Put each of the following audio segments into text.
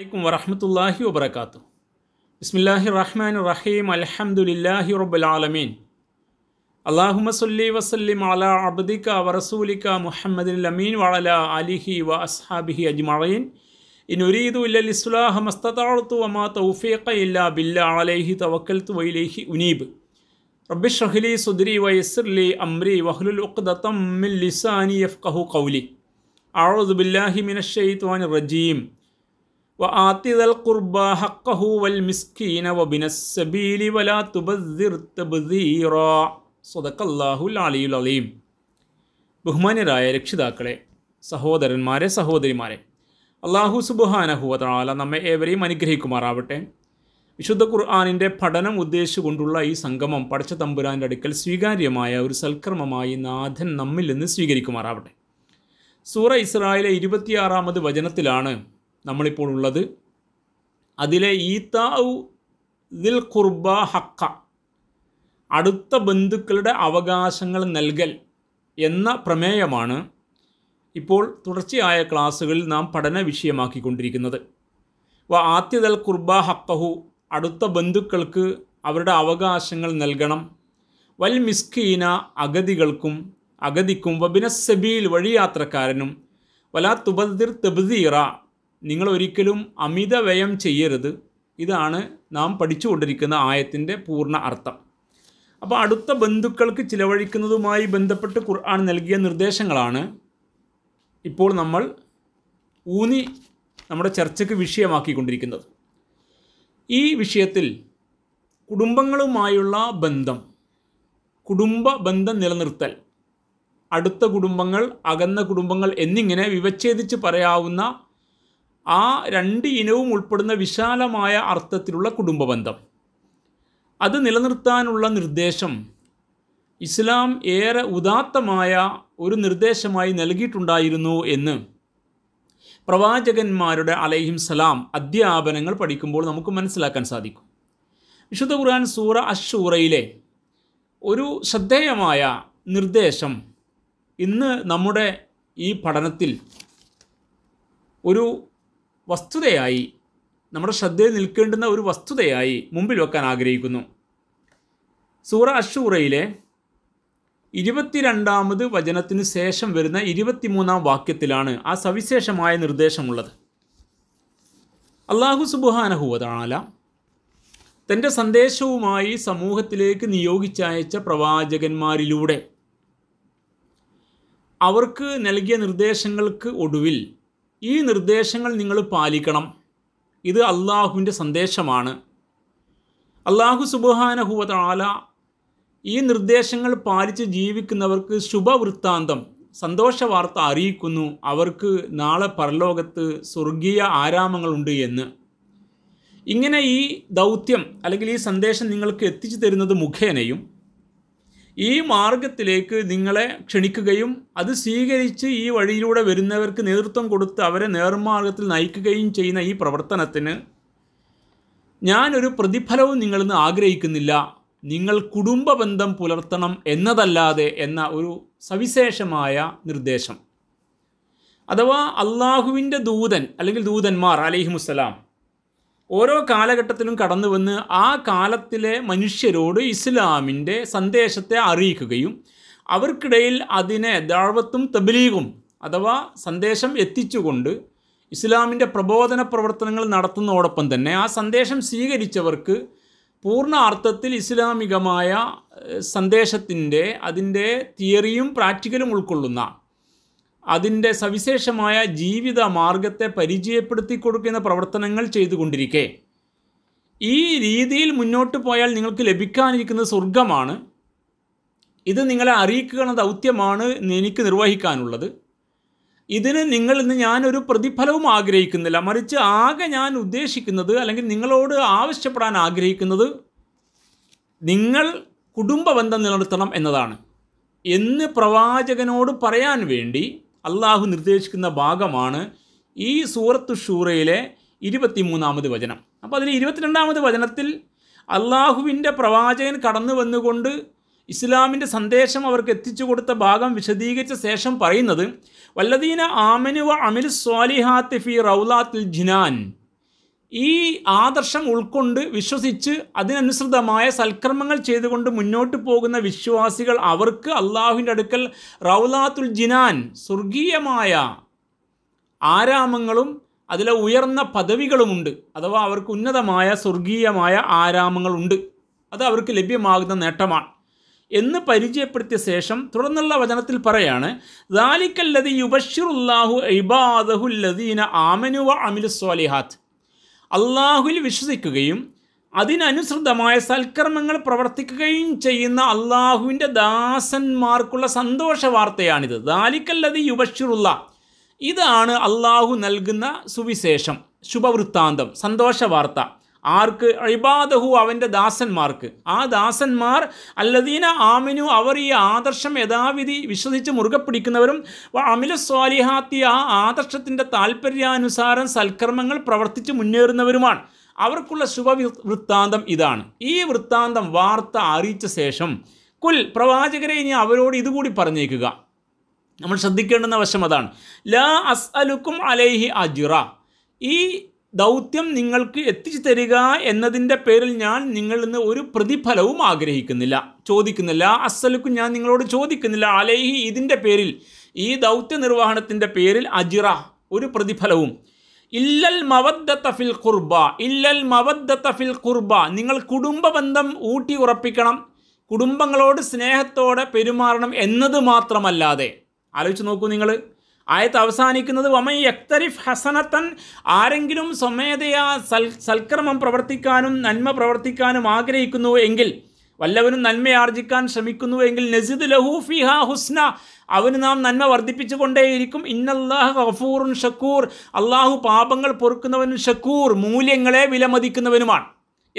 عليكم ورحمة الله وبركاته بسم الله الرحمن الرحيم الحمد لله رب العالمين اللهم صل وسلم على عبدك ورسولك محمد الأمين وعلى آله وأصحابه أجمعين إن أريد إلا الإصلاح ما استطعت وما توفيق إلا بالله عليه توكلت وإليه أنيب رب اشرح لي صدري ويسر لي أمري واحلل عقدة من لساني يفقه قولي أعوذ بالله من الشيطان الرجيم ബഹുമാനരായ ഹഖഹു വൽ മിസ്കീന വലാ അലീം രക്ഷിതാക്കളെ സഹോദരന്മാരെ സഹോദരിമാരെ അള്ളാഹു സുബുഹാനഹുവതാല നമ്മെ ഏവരെയും അനുഗ്രഹിക്കുമാറാവട്ടെ വിശുദ്ധ ഖുർആാനിൻ്റെ പഠനം ഉദ്ദേശിച്ചുകൊണ്ടുള്ള ഈ സംഗമം പഠിച്ച തമ്പുരാൻ്റെ അടുക്കൽ സ്വീകാര്യമായ ഒരു സൽക്രമമായി നാഥൻ നമ്മിൽ നിന്ന് സ്വീകരിക്കുമാറാവട്ടെ സൂറ ഇസ്രായേലെ ഇരുപത്തിയാറാമത് വചനത്തിലാണ് നമ്മളിപ്പോൾ ഉള്ളത് അതിലെ ഈത്താവു ദിൽ കുർബ ഹക്ക അടുത്ത ബന്ധുക്കളുടെ അവകാശങ്ങൾ നൽകൽ എന്ന പ്രമേയമാണ് ഇപ്പോൾ തുടർച്ചയായ ക്ലാസ്സുകളിൽ നാം പഠന വിഷയമാക്കിക്കൊണ്ടിരിക്കുന്നത് വ ആദ്യതൽ കുർബ ഹക്കഹു അടുത്ത ബന്ധുക്കൾക്ക് അവരുടെ അവകാശങ്ങൾ നൽകണം വൽ മിസ്കീന അഗതികൾക്കും അഗതിക്കും വബിനസബീൽ വഴിയാത്രക്കാരനും വലാ തുബദിർ തെബ്ദീറ നിങ്ങൾ ഒരിക്കലും അമിത വ്യയം ചെയ്യരുത് ഇതാണ് നാം പഠിച്ചുകൊണ്ടിരിക്കുന്ന ആയത്തിൻ്റെ പൂർണ്ണ അർത്ഥം അപ്പോൾ അടുത്ത ബന്ധുക്കൾക്ക് ചിലവഴിക്കുന്നതുമായി ബന്ധപ്പെട്ട് ഖുർആൻ നൽകിയ നിർദ്ദേശങ്ങളാണ് ഇപ്പോൾ നമ്മൾ ഊന്നി നമ്മുടെ ചർച്ചയ്ക്ക് വിഷയമാക്കിക്കൊണ്ടിരിക്കുന്നത് ഈ വിഷയത്തിൽ കുടുംബങ്ങളുമായുള്ള ബന്ധം കുടുംബ ബന്ധം നിലനിർത്തൽ അടുത്ത കുടുംബങ്ങൾ അകന്ന കുടുംബങ്ങൾ എന്നിങ്ങനെ വിവച്ഛേദിച്ച് പറയാവുന്ന ആ രണ്ട് ഇനവും ഉൾപ്പെടുന്ന വിശാലമായ അർത്ഥത്തിലുള്ള കുടുംബബന്ധം അത് നിലനിർത്താനുള്ള നിർദ്ദേശം ഇസ്ലാം ഏറെ ഉദാത്തമായ ഒരു നിർദ്ദേശമായി നൽകിയിട്ടുണ്ടായിരുന്നു എന്ന് പ്രവാചകന്മാരുടെ അലൈഹിം സലാം അധ്യാപനങ്ങൾ പഠിക്കുമ്പോൾ നമുക്ക് മനസ്സിലാക്കാൻ സാധിക്കും വിശുദ്ധ ഖുർആൻ സൂറ അഷൂറയിലെ ഒരു ശ്രദ്ധേയമായ നിർദ്ദേശം ഇന്ന് നമ്മുടെ ഈ പഠനത്തിൽ ഒരു വസ്തുതയായി നമ്മുടെ ശ്രദ്ധയിൽ നിൽക്കേണ്ടുന്ന ഒരു വസ്തുതയായി മുമ്പിൽ വെക്കാൻ ആഗ്രഹിക്കുന്നു സൂറ അഷൂറയിലെ ഇരുപത്തിരണ്ടാമത് വചനത്തിന് ശേഷം വരുന്ന ഇരുപത്തിമൂന്നാം വാക്യത്തിലാണ് ആ സവിശേഷമായ നിർദ്ദേശമുള്ളത് അള്ളാഹു സുബുഹാനഹുവതാല തൻ്റെ സന്ദേശവുമായി സമൂഹത്തിലേക്ക് നിയോഗിച്ചയച്ച പ്രവാചകന്മാരിലൂടെ അവർക്ക് നൽകിയ നിർദ്ദേശങ്ങൾക്ക് ഒടുവിൽ ഈ നിർദ്ദേശങ്ങൾ നിങ്ങൾ പാലിക്കണം ഇത് അള്ളാഹുവിൻ്റെ സന്ദേശമാണ് അള്ളാഹു സുബാനഹുവ ഈ നിർദ്ദേശങ്ങൾ പാലിച്ച് ജീവിക്കുന്നവർക്ക് ശുഭവൃത്താന്തം സന്തോഷ വാർത്ത അറിയിക്കുന്നു അവർക്ക് നാളെ പരലോകത്ത് സ്വർഗീയ ആരാമങ്ങളുണ്ട് എന്ന് ഇങ്ങനെ ഈ ദൗത്യം അല്ലെങ്കിൽ ഈ സന്ദേശം നിങ്ങൾക്ക് എത്തിച്ചു തരുന്നത് മുഖേനയും ഈ മാർഗത്തിലേക്ക് നിങ്ങളെ ക്ഷണിക്കുകയും അത് സ്വീകരിച്ച് ഈ വഴിയിലൂടെ വരുന്നവർക്ക് നേതൃത്വം കൊടുത്ത് അവരെ നേർമാർഗത്തിൽ നയിക്കുകയും ചെയ്യുന്ന ഈ പ്രവർത്തനത്തിന് ഞാനൊരു പ്രതിഫലവും നിങ്ങളിൽ നിന്ന് ആഗ്രഹിക്കുന്നില്ല നിങ്ങൾ കുടുംബ ബന്ധം പുലർത്തണം എന്നതല്ലാതെ എന്ന ഒരു സവിശേഷമായ നിർദ്ദേശം അഥവാ അള്ളാഹുവിൻ്റെ ദൂതൻ അല്ലെങ്കിൽ ദൂതന്മാർ അലിഹിമുസ്സലാം ഓരോ കാലഘട്ടത്തിലും കടന്നു വന്ന് ആ കാലത്തിലെ മനുഷ്യരോട് ഇസ്ലാമിൻ്റെ സന്ദേശത്തെ അറിയിക്കുകയും അവർക്കിടയിൽ അതിനെ ദാഴ്വത്തും തബലീഗും അഥവാ സന്ദേശം എത്തിച്ചുകൊണ്ട് ഇസ്ലാമിൻ്റെ പ്രബോധന പ്രവർത്തനങ്ങൾ നടത്തുന്നതോടൊപ്പം തന്നെ ആ സന്ദേശം സ്വീകരിച്ചവർക്ക് പൂർണ്ണ അർത്ഥത്തിൽ ഇസ്ലാമികമായ സന്ദേശത്തിൻ്റെ അതിൻ്റെ തിയറിയും പ്രാക്ടിക്കലും ഉൾക്കൊള്ളുന്ന അതിൻ്റെ സവിശേഷമായ ജീവിത മാർഗത്തെ പരിചയപ്പെടുത്തി കൊടുക്കുന്ന പ്രവർത്തനങ്ങൾ ചെയ്തുകൊണ്ടിരിക്കെ ഈ രീതിയിൽ മുന്നോട്ട് പോയാൽ നിങ്ങൾക്ക് ലഭിക്കാനിരിക്കുന്ന സ്വർഗമാണ് ഇത് നിങ്ങളെ അറിയിക്കുന്ന ദൗത്യമാണ് എനിക്ക് നിർവഹിക്കാനുള്ളത് ഇതിന് നിങ്ങൾ ഇന്ന് ഞാനൊരു പ്രതിഫലവും ആഗ്രഹിക്കുന്നില്ല മറിച്ച് ആകെ ഞാൻ ഉദ്ദേശിക്കുന്നത് അല്ലെങ്കിൽ നിങ്ങളോട് ആവശ്യപ്പെടാൻ ആഗ്രഹിക്കുന്നത് നിങ്ങൾ കുടുംബ ബന്ധം നിലനിർത്തണം എന്നതാണ് എന്ന് പ്രവാചകനോട് പറയാൻ വേണ്ടി അള്ളാഹു നിർദ്ദേശിക്കുന്ന ഭാഗമാണ് ഈ സൂറത്തു ഷൂറയിലെ ഇരുപത്തിമൂന്നാമത് വചനം അപ്പോൾ അതിൽ ഇരുപത്തിരണ്ടാമത് വചനത്തിൽ അള്ളാഹുവിൻ്റെ പ്രവാചകൻ കടന്നു വന്നുകൊണ്ട് ഇസ്ലാമിൻ്റെ സന്ദേശം അവർക്ക് എത്തിച്ചു കൊടുത്ത ഭാഗം വിശദീകരിച്ച ശേഷം പറയുന്നത് വല്ലദീന ആമനുവ അമിൽ സ്വാലിഹാത്ത് ഫി റൗലാത്തിൽ ജിനാൻ ഈ ആദർശം ഉൾക്കൊണ്ട് വിശ്വസിച്ച് അതിനനുസൃതമായ സൽക്കർമ്മങ്ങൾ ചെയ്തുകൊണ്ട് മുന്നോട്ട് പോകുന്ന വിശ്വാസികൾ അവർക്ക് അള്ളാഹുവിൻ്റെ അടുക്കൽ റൗലാത്തുൽ ജിനാൻ സ്വർഗീയമായ ആരാമങ്ങളും അതിലെ ഉയർന്ന പദവികളുമുണ്ട് അഥവാ അവർക്ക് ഉന്നതമായ സ്വർഗീയമായ ആരാമങ്ങളുണ്ട് അത് അവർക്ക് ലഭ്യമാകുന്ന നേട്ടമാണ് എന്ന് പരിചയപ്പെടുത്തിയ ശേഷം തുടർന്നുള്ള വചനത്തിൽ പറയാണ് ദാലിക്കല്ലതി യുബഷിറുല്ലാഹു ഇബാദഹുല്ലദീന ആമനുവ അമിലു സ്വാലിഹാത്ത് അള്ളാഹുവിൽ വിശ്വസിക്കുകയും അതിനനുസൃതമായ സൽക്കർമ്മങ്ങൾ പ്രവർത്തിക്കുകയും ചെയ്യുന്ന അള്ളാഹുവിൻ്റെ ദാസന്മാർക്കുള്ള സന്തോഷ വാർത്തയാണിത് ദാലിക്കല്ലതി യുബഷുറുള്ള ഇതാണ് അള്ളാഹു നൽകുന്ന സുവിശേഷം ശുഭവൃത്താന്തം സന്തോഷ വാർത്ത ആർക്ക് അഴിബാദഹു അവൻ്റെ ദാസന്മാർക്ക് ആ ദാസന്മാർ അല്ലദീന ആമിനു അവർ ഈ ആദർശം യഥാവിധി വിശ്വസിച്ച് മുറുകെ പിടിക്കുന്നവരും അമില സ്വാലിഹാത്തി ആ ആദർശത്തിൻ്റെ താല്പര്യാനുസാരം സൽക്കർമ്മങ്ങൾ പ്രവർത്തിച്ച് മുന്നേറുന്നവരുമാണ് അവർക്കുള്ള ശുഭ വൃത്താന്തം ഇതാണ് ഈ വൃത്താന്തം വാർത്ത അറിയിച്ച ശേഷം കുൽ പ്രവാചകരെ ഇനി അവരോട് ഇതുകൂടി പറഞ്ഞേക്കുക നമ്മൾ ശ്രദ്ധിക്കേണ്ടുന്ന വശം അതാണ് ലാ അസ്അലുക്കും അലൈഹി അജുറ ഈ ദൗത്യം നിങ്ങൾക്ക് എത്തിച്ചു തരിക എന്നതിൻ്റെ പേരിൽ ഞാൻ നിങ്ങളിൽ നിന്ന് ഒരു പ്രതിഫലവും ആഗ്രഹിക്കുന്നില്ല ചോദിക്കുന്നില്ല അസലുക്കും ഞാൻ നിങ്ങളോട് ചോദിക്കുന്നില്ല അലേഹി ഇതിൻ്റെ പേരിൽ ഈ ദൗത്യ നിർവഹണത്തിൻ്റെ പേരിൽ അജിറ ഒരു പ്രതിഫലവും ഇല്ലൽ മവദ്ദ ഫിൽ കുർബ ഇല്ലൽ മവദ്ദ ഫിൽ കുർബ നിങ്ങൾ കുടുംബ ബന്ധം ഊട്ടി ഉറപ്പിക്കണം കുടുംബങ്ങളോട് സ്നേഹത്തോടെ പെരുമാറണം എന്നത് മാത്രമല്ലാതെ ആലോചിച്ച് നോക്കൂ നിങ്ങൾ ആയത്ത് അവസാനിക്കുന്നത് വമൈ യക്തരിഫ് ഹസനത്തൻ ആരെങ്കിലും സ്വമേധയാ സൽ സൽക്രമം പ്രവർത്തിക്കാനും നന്മ പ്രവർത്തിക്കാനും ആഗ്രഹിക്കുന്നു എങ്കിൽ വല്ലവനും നന്മയാർജിക്കാൻ ശ്രമിക്കുന്നു എങ്കിൽ നസിദ് ലഹു ഫിഹ ഹുസ്ന അവന് നാം നന്മ കൊണ്ടേയിരിക്കും ഇന്നല്ലാഹ് ഗഫൂറുൻ ഷക്കൂർ അള്ളാഹു പാപങ്ങൾ പൊറുക്കുന്നവനും ഷക്കൂർ മൂല്യങ്ങളെ വിലമതിക്കുന്നവനുമാണ്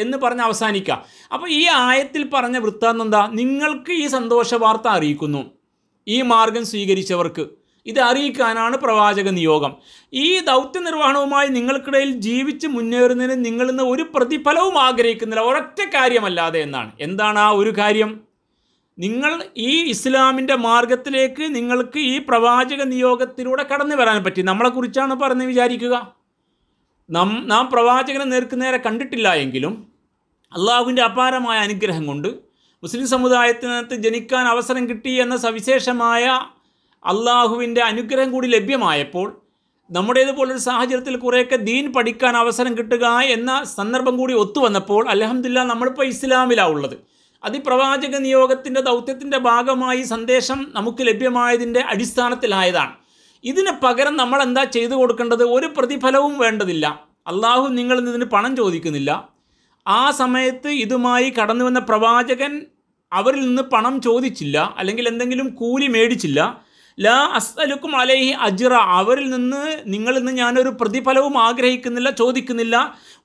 എന്ന് പറഞ്ഞ് അവസാനിക്കുക അപ്പോൾ ഈ ആയത്തിൽ പറഞ്ഞ വൃത്താന്തം എന്താ നിങ്ങൾക്ക് ഈ സന്തോഷ വാർത്ത അറിയിക്കുന്നു ഈ മാർഗം സ്വീകരിച്ചവർക്ക് ഇത് അറിയിക്കാനാണ് പ്രവാചക നിയോഗം ഈ ദൗത്യ നിർവഹണവുമായി നിങ്ങൾക്കിടയിൽ ജീവിച്ച് മുന്നേറുന്നതിന് നിങ്ങളിൽ നിന്ന് ഒരു പ്രതിഫലവും ആഗ്രഹിക്കുന്നില്ല ഒരൊറ്റ കാര്യമല്ലാതെ എന്നാണ് എന്താണ് ആ ഒരു കാര്യം നിങ്ങൾ ഈ ഇസ്ലാമിൻ്റെ മാർഗത്തിലേക്ക് നിങ്ങൾക്ക് ഈ പ്രവാചക നിയോഗത്തിലൂടെ കടന്നു വരാൻ പറ്റി നമ്മളെക്കുറിച്ചാണ് പറഞ്ഞ് വിചാരിക്കുക നം നാം പ്രവാചകനെ നേർക്കുനേരെ കണ്ടിട്ടില്ല എങ്കിലും അള്ളാഹുവിൻ്റെ അപാരമായ അനുഗ്രഹം കൊണ്ട് മുസ്ലിം സമുദായത്തിനകത്ത് ജനിക്കാൻ അവസരം കിട്ടി എന്ന സവിശേഷമായ അള്ളാഹുവിൻ്റെ അനുഗ്രഹം കൂടി ലഭ്യമായപ്പോൾ നമ്മുടേതുപോലൊരു സാഹചര്യത്തിൽ കുറേയൊക്കെ ദീൻ പഠിക്കാൻ അവസരം കിട്ടുക എന്ന സന്ദർഭം കൂടി ഒത്തുവന്നപ്പോൾ അലഹമില്ല നമ്മളിപ്പോൾ ഇസ്ലാമിലാണ് ഉള്ളത് അതിപ്രവാചക നിയോഗത്തിൻ്റെ ദൗത്യത്തിൻ്റെ ഭാഗമായി സന്ദേശം നമുക്ക് ലഭ്യമായതിൻ്റെ അടിസ്ഥാനത്തിലായതാണ് ഇതിന് പകരം നമ്മൾ എന്താ ചെയ്തു കൊടുക്കേണ്ടത് ഒരു പ്രതിഫലവും വേണ്ടതില്ല അള്ളാഹു നിങ്ങളിൽ ഇതിന് പണം ചോദിക്കുന്നില്ല ആ സമയത്ത് ഇതുമായി കടന്നു വന്ന പ്രവാചകൻ അവരിൽ നിന്ന് പണം ചോദിച്ചില്ല അല്ലെങ്കിൽ എന്തെങ്കിലും കൂലി മേടിച്ചില്ല ലാ അസ്തലുക്കും അലൈഹി അജിറ അവരിൽ നിന്ന് നിങ്ങളിൽ നിന്ന് ഞാനൊരു പ്രതിഫലവും ആഗ്രഹിക്കുന്നില്ല ചോദിക്കുന്നില്ല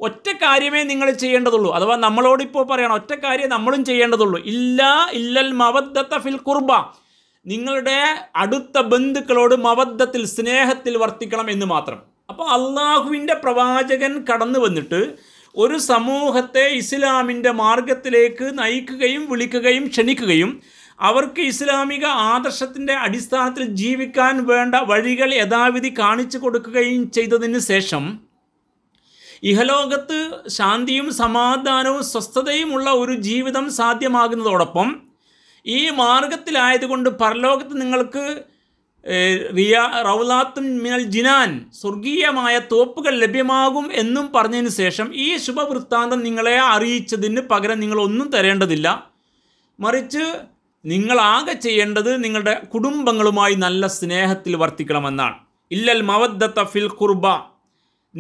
ഒറ്റ കാര്യമേ നിങ്ങൾ ചെയ്യേണ്ടതുള്ളൂ അഥവാ നമ്മളോടിപ്പോൾ പറയണം ഒറ്റ കാര്യം നമ്മളും ചെയ്യേണ്ടതുള്ളൂ ഇല്ല ഇല്ലൽ മവദ്ദത്ത ഫിൽ കുർബ നിങ്ങളുടെ അടുത്ത ബന്ധുക്കളോട് മവദ്ദത്തിൽ സ്നേഹത്തിൽ വർത്തിക്കണം എന്ന് മാത്രം അപ്പോൾ അള്ളാഹുവിൻ്റെ പ്രവാചകൻ കടന്നു വന്നിട്ട് ഒരു സമൂഹത്തെ ഇസ്ലാമിൻ്റെ മാർഗത്തിലേക്ക് നയിക്കുകയും വിളിക്കുകയും ക്ഷണിക്കുകയും അവർക്ക് ഇസ്ലാമിക ആദർശത്തിൻ്റെ അടിസ്ഥാനത്തിൽ ജീവിക്കാൻ വേണ്ട വഴികൾ യഥാവിധി കാണിച്ചു കൊടുക്കുകയും ചെയ്തതിന് ശേഷം ഇഹലോകത്ത് ശാന്തിയും സമാധാനവും സ്വസ്ഥതയുമുള്ള ഒരു ജീവിതം സാധ്യമാകുന്നതോടൊപ്പം ഈ മാർഗത്തിലായതുകൊണ്ട് പരലോകത്ത് നിങ്ങൾക്ക് റിയാ റൗലാത്തും മിനൽ ജിനാൻ സ്വർഗീയമായ തോപ്പുകൾ ലഭ്യമാകും എന്നും പറഞ്ഞതിന് ശേഷം ഈ ശുഭവൃത്താന്തം നിങ്ങളെ അറിയിച്ചതിന് പകരം നിങ്ങൾ ഒന്നും തരേണ്ടതില്ല മറിച്ച് നിങ്ങളാകെ ചെയ്യേണ്ടത് നിങ്ങളുടെ കുടുംബങ്ങളുമായി നല്ല സ്നേഹത്തിൽ വർത്തിക്കണമെന്നാണ് ഇല്ലൽ മവദ്ദത്ത ഫിൽ കുർബ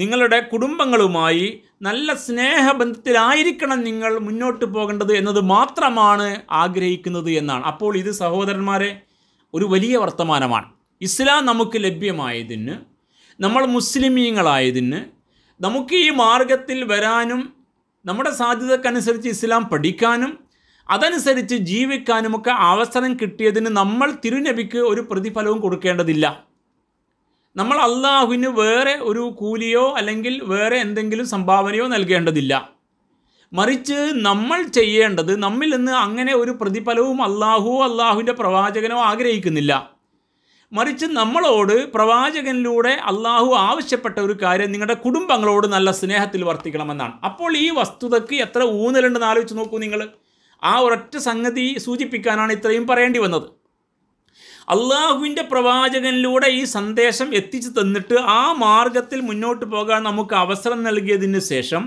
നിങ്ങളുടെ കുടുംബങ്ങളുമായി നല്ല സ്നേഹബന്ധത്തിലായിരിക്കണം നിങ്ങൾ മുന്നോട്ട് പോകേണ്ടത് എന്നത് മാത്രമാണ് ആഗ്രഹിക്കുന്നത് എന്നാണ് അപ്പോൾ ഇത് സഹോദരന്മാരെ ഒരു വലിയ വർത്തമാനമാണ് ഇസ്ലാം നമുക്ക് ലഭ്യമായതിന് നമ്മൾ മുസ്ലിമീങ്ങളായതിന് നമുക്ക് ഈ മാർഗത്തിൽ വരാനും നമ്മുടെ സാധ്യതക്കനുസരിച്ച് ഇസ്ലാം പഠിക്കാനും അതനുസരിച്ച് ജീവിക്കാനുമൊക്കെ അവസരം കിട്ടിയതിന് നമ്മൾ തിരുനബിക്ക് ഒരു പ്രതിഫലവും കൊടുക്കേണ്ടതില്ല നമ്മൾ അള്ളാഹുവിന് വേറെ ഒരു കൂലിയോ അല്ലെങ്കിൽ വേറെ എന്തെങ്കിലും സംഭാവനയോ നൽകേണ്ടതില്ല മറിച്ച് നമ്മൾ ചെയ്യേണ്ടത് നമ്മിൽ നിന്ന് അങ്ങനെ ഒരു പ്രതിഫലവും അള്ളാഹുവോ അള്ളാഹുവിൻ്റെ പ്രവാചകനോ ആഗ്രഹിക്കുന്നില്ല മറിച്ച് നമ്മളോട് പ്രവാചകനിലൂടെ അള്ളാഹു ആവശ്യപ്പെട്ട ഒരു കാര്യം നിങ്ങളുടെ കുടുംബങ്ങളോട് നല്ല സ്നേഹത്തിൽ വർത്തിക്കണമെന്നാണ് അപ്പോൾ ഈ വസ്തുതയ്ക്ക് എത്ര ഊന്നലുണ്ടെന്ന് ആലോചിച്ച് നോക്കൂ നിങ്ങൾ ആ ഒരൊറ്റ സംഗതി സൂചിപ്പിക്കാനാണ് ഇത്രയും പറയേണ്ടി വന്നത് അള്ളാഹുവിൻ്റെ പ്രവാചകനിലൂടെ ഈ സന്ദേശം എത്തിച്ചു തന്നിട്ട് ആ മാർഗത്തിൽ മുന്നോട്ട് പോകാൻ നമുക്ക് അവസരം നൽകിയതിന് ശേഷം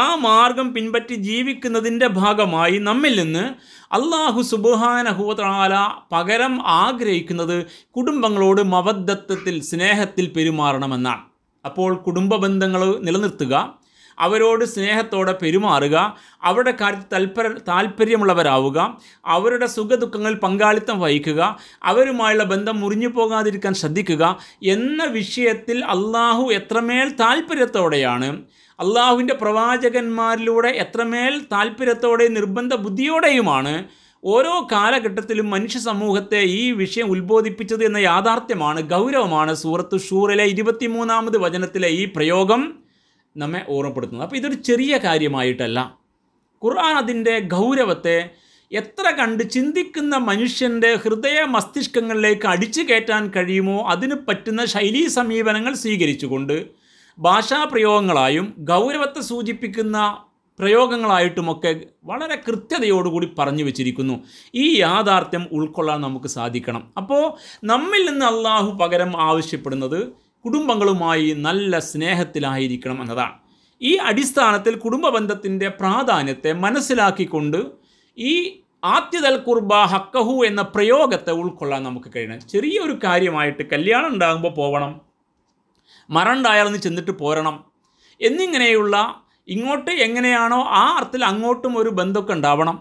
ആ മാർഗം പിൻപറ്റി ജീവിക്കുന്നതിൻ്റെ ഭാഗമായി നമ്മിൽ നിന്ന് അള്ളാഹു സുബുഹാനഹുവാല പകരം ആഗ്രഹിക്കുന്നത് കുടുംബങ്ങളോട് മവദ്ധത്വത്തിൽ സ്നേഹത്തിൽ പെരുമാറണമെന്നാണ് അപ്പോൾ കുടുംബ ബന്ധങ്ങൾ നിലനിർത്തുക അവരോട് സ്നേഹത്തോടെ പെരുമാറുക അവരുടെ കാര്യത്തിൽ തൽപര താല്പര്യമുള്ളവരാവുക അവരുടെ സുഖദുഃഖങ്ങൾ പങ്കാളിത്തം വഹിക്കുക അവരുമായുള്ള ബന്ധം മുറിഞ്ഞു പോകാതിരിക്കാൻ ശ്രദ്ധിക്കുക എന്ന വിഷയത്തിൽ അള്ളാഹു എത്രമേൽ താല്പര്യത്തോടെയാണ് അള്ളാഹുവിൻ്റെ പ്രവാചകന്മാരിലൂടെ എത്രമേൽ താല്പര്യത്തോടെയും നിർബന്ധ ബുദ്ധിയോടെയുമാണ് ഓരോ കാലഘട്ടത്തിലും മനുഷ്യ സമൂഹത്തെ ഈ വിഷയം ഉത്ബോധിപ്പിച്ചത് എന്ന യാഥാർത്ഥ്യമാണ് ഗൗരവമാണ് സൂറത്ത് ഷൂറിലെ ഇരുപത്തിമൂന്നാമത് വചനത്തിലെ ഈ പ്രയോഗം നമ്മെ ഓർമ്മപ്പെടുത്തുന്നത് അപ്പോൾ ഇതൊരു ചെറിയ കാര്യമായിട്ടല്ല ഖുർആൻ അതിൻ്റെ ഗൗരവത്തെ എത്ര കണ്ട് ചിന്തിക്കുന്ന മനുഷ്യൻ്റെ ഹൃദയ മസ്തിഷ്കങ്ങളിലേക്ക് അടിച്ചു കയറ്റാൻ കഴിയുമോ അതിന് പറ്റുന്ന ശൈലീ സമീപനങ്ങൾ സ്വീകരിച്ചുകൊണ്ട് ഭാഷാപ്രയോഗങ്ങളായും ഗൗരവത്തെ സൂചിപ്പിക്കുന്ന പ്രയോഗങ്ങളായിട്ടുമൊക്കെ വളരെ കൃത്യതയോടുകൂടി പറഞ്ഞു വെച്ചിരിക്കുന്നു ഈ യാഥാർത്ഥ്യം ഉൾക്കൊള്ളാൻ നമുക്ക് സാധിക്കണം അപ്പോൾ നമ്മിൽ നിന്ന് അള്ളാഹു പകരം ആവശ്യപ്പെടുന്നത് കുടുംബങ്ങളുമായി നല്ല സ്നേഹത്തിലായിരിക്കണം എന്നതാണ് ഈ അടിസ്ഥാനത്തിൽ കുടുംബ ബന്ധത്തിൻ്റെ പ്രാധാന്യത്തെ മനസ്സിലാക്കിക്കൊണ്ട് ഈ ആത്യതൽ കുർബ ഹക്കഹു എന്ന പ്രയോഗത്തെ ഉൾക്കൊള്ളാൻ നമുക്ക് കഴിയണം ചെറിയൊരു കാര്യമായിട്ട് കല്യാണം ഉണ്ടാകുമ്പോൾ പോകണം മറണ്ടായാലൊന്ന് ചെന്നിട്ട് പോരണം എന്നിങ്ങനെയുള്ള ഇങ്ങോട്ട് എങ്ങനെയാണോ ആ അർത്ഥത്തിൽ അങ്ങോട്ടും ഒരു ബന്ധമൊക്കെ ഉണ്ടാവണം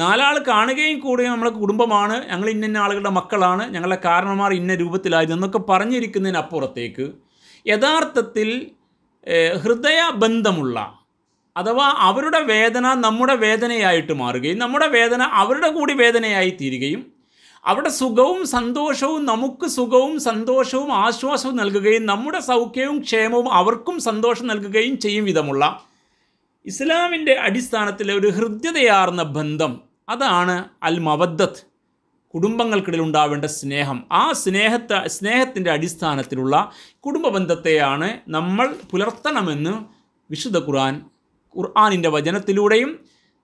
നാലാൾ കാണുകയും കൂടുകയും നമ്മളെ കുടുംബമാണ് ഞങ്ങൾ ഇന്ന ആളുകളുടെ മക്കളാണ് ഞങ്ങളുടെ കാരണന്മാർ ഇന്ന രൂപത്തിലായത് എന്നൊക്കെ പറഞ്ഞിരിക്കുന്നതിനപ്പുറത്തേക്ക് യഥാർത്ഥത്തിൽ ഹൃദയബന്ധമുള്ള അഥവാ അവരുടെ വേദന നമ്മുടെ വേദനയായിട്ട് മാറുകയും നമ്മുടെ വേദന അവരുടെ കൂടി വേദനയായി തീരുകയും അവിടെ സുഖവും സന്തോഷവും നമുക്ക് സുഖവും സന്തോഷവും ആശ്വാസവും നൽകുകയും നമ്മുടെ സൗഖ്യവും ക്ഷേമവും അവർക്കും സന്തോഷം നൽകുകയും ചെയ്യും വിധമുള്ള ഇസ്ലാമിൻ്റെ അടിസ്ഥാനത്തിലെ ഒരു ഹൃദ്യതയാർന്ന ബന്ധം അതാണ് അൽ മവദ്ദത്ത് കുടുംബങ്ങൾക്കിടയിൽ ഉണ്ടാവേണ്ട സ്നേഹം ആ സ്നേഹത്തെ സ്നേഹത്തിൻ്റെ അടിസ്ഥാനത്തിലുള്ള കുടുംബ ബന്ധത്തെയാണ് നമ്മൾ പുലർത്തണമെന്ന് വിശുദ്ധ ഖുർആൻ ഖുർആാനിൻ്റെ വചനത്തിലൂടെയും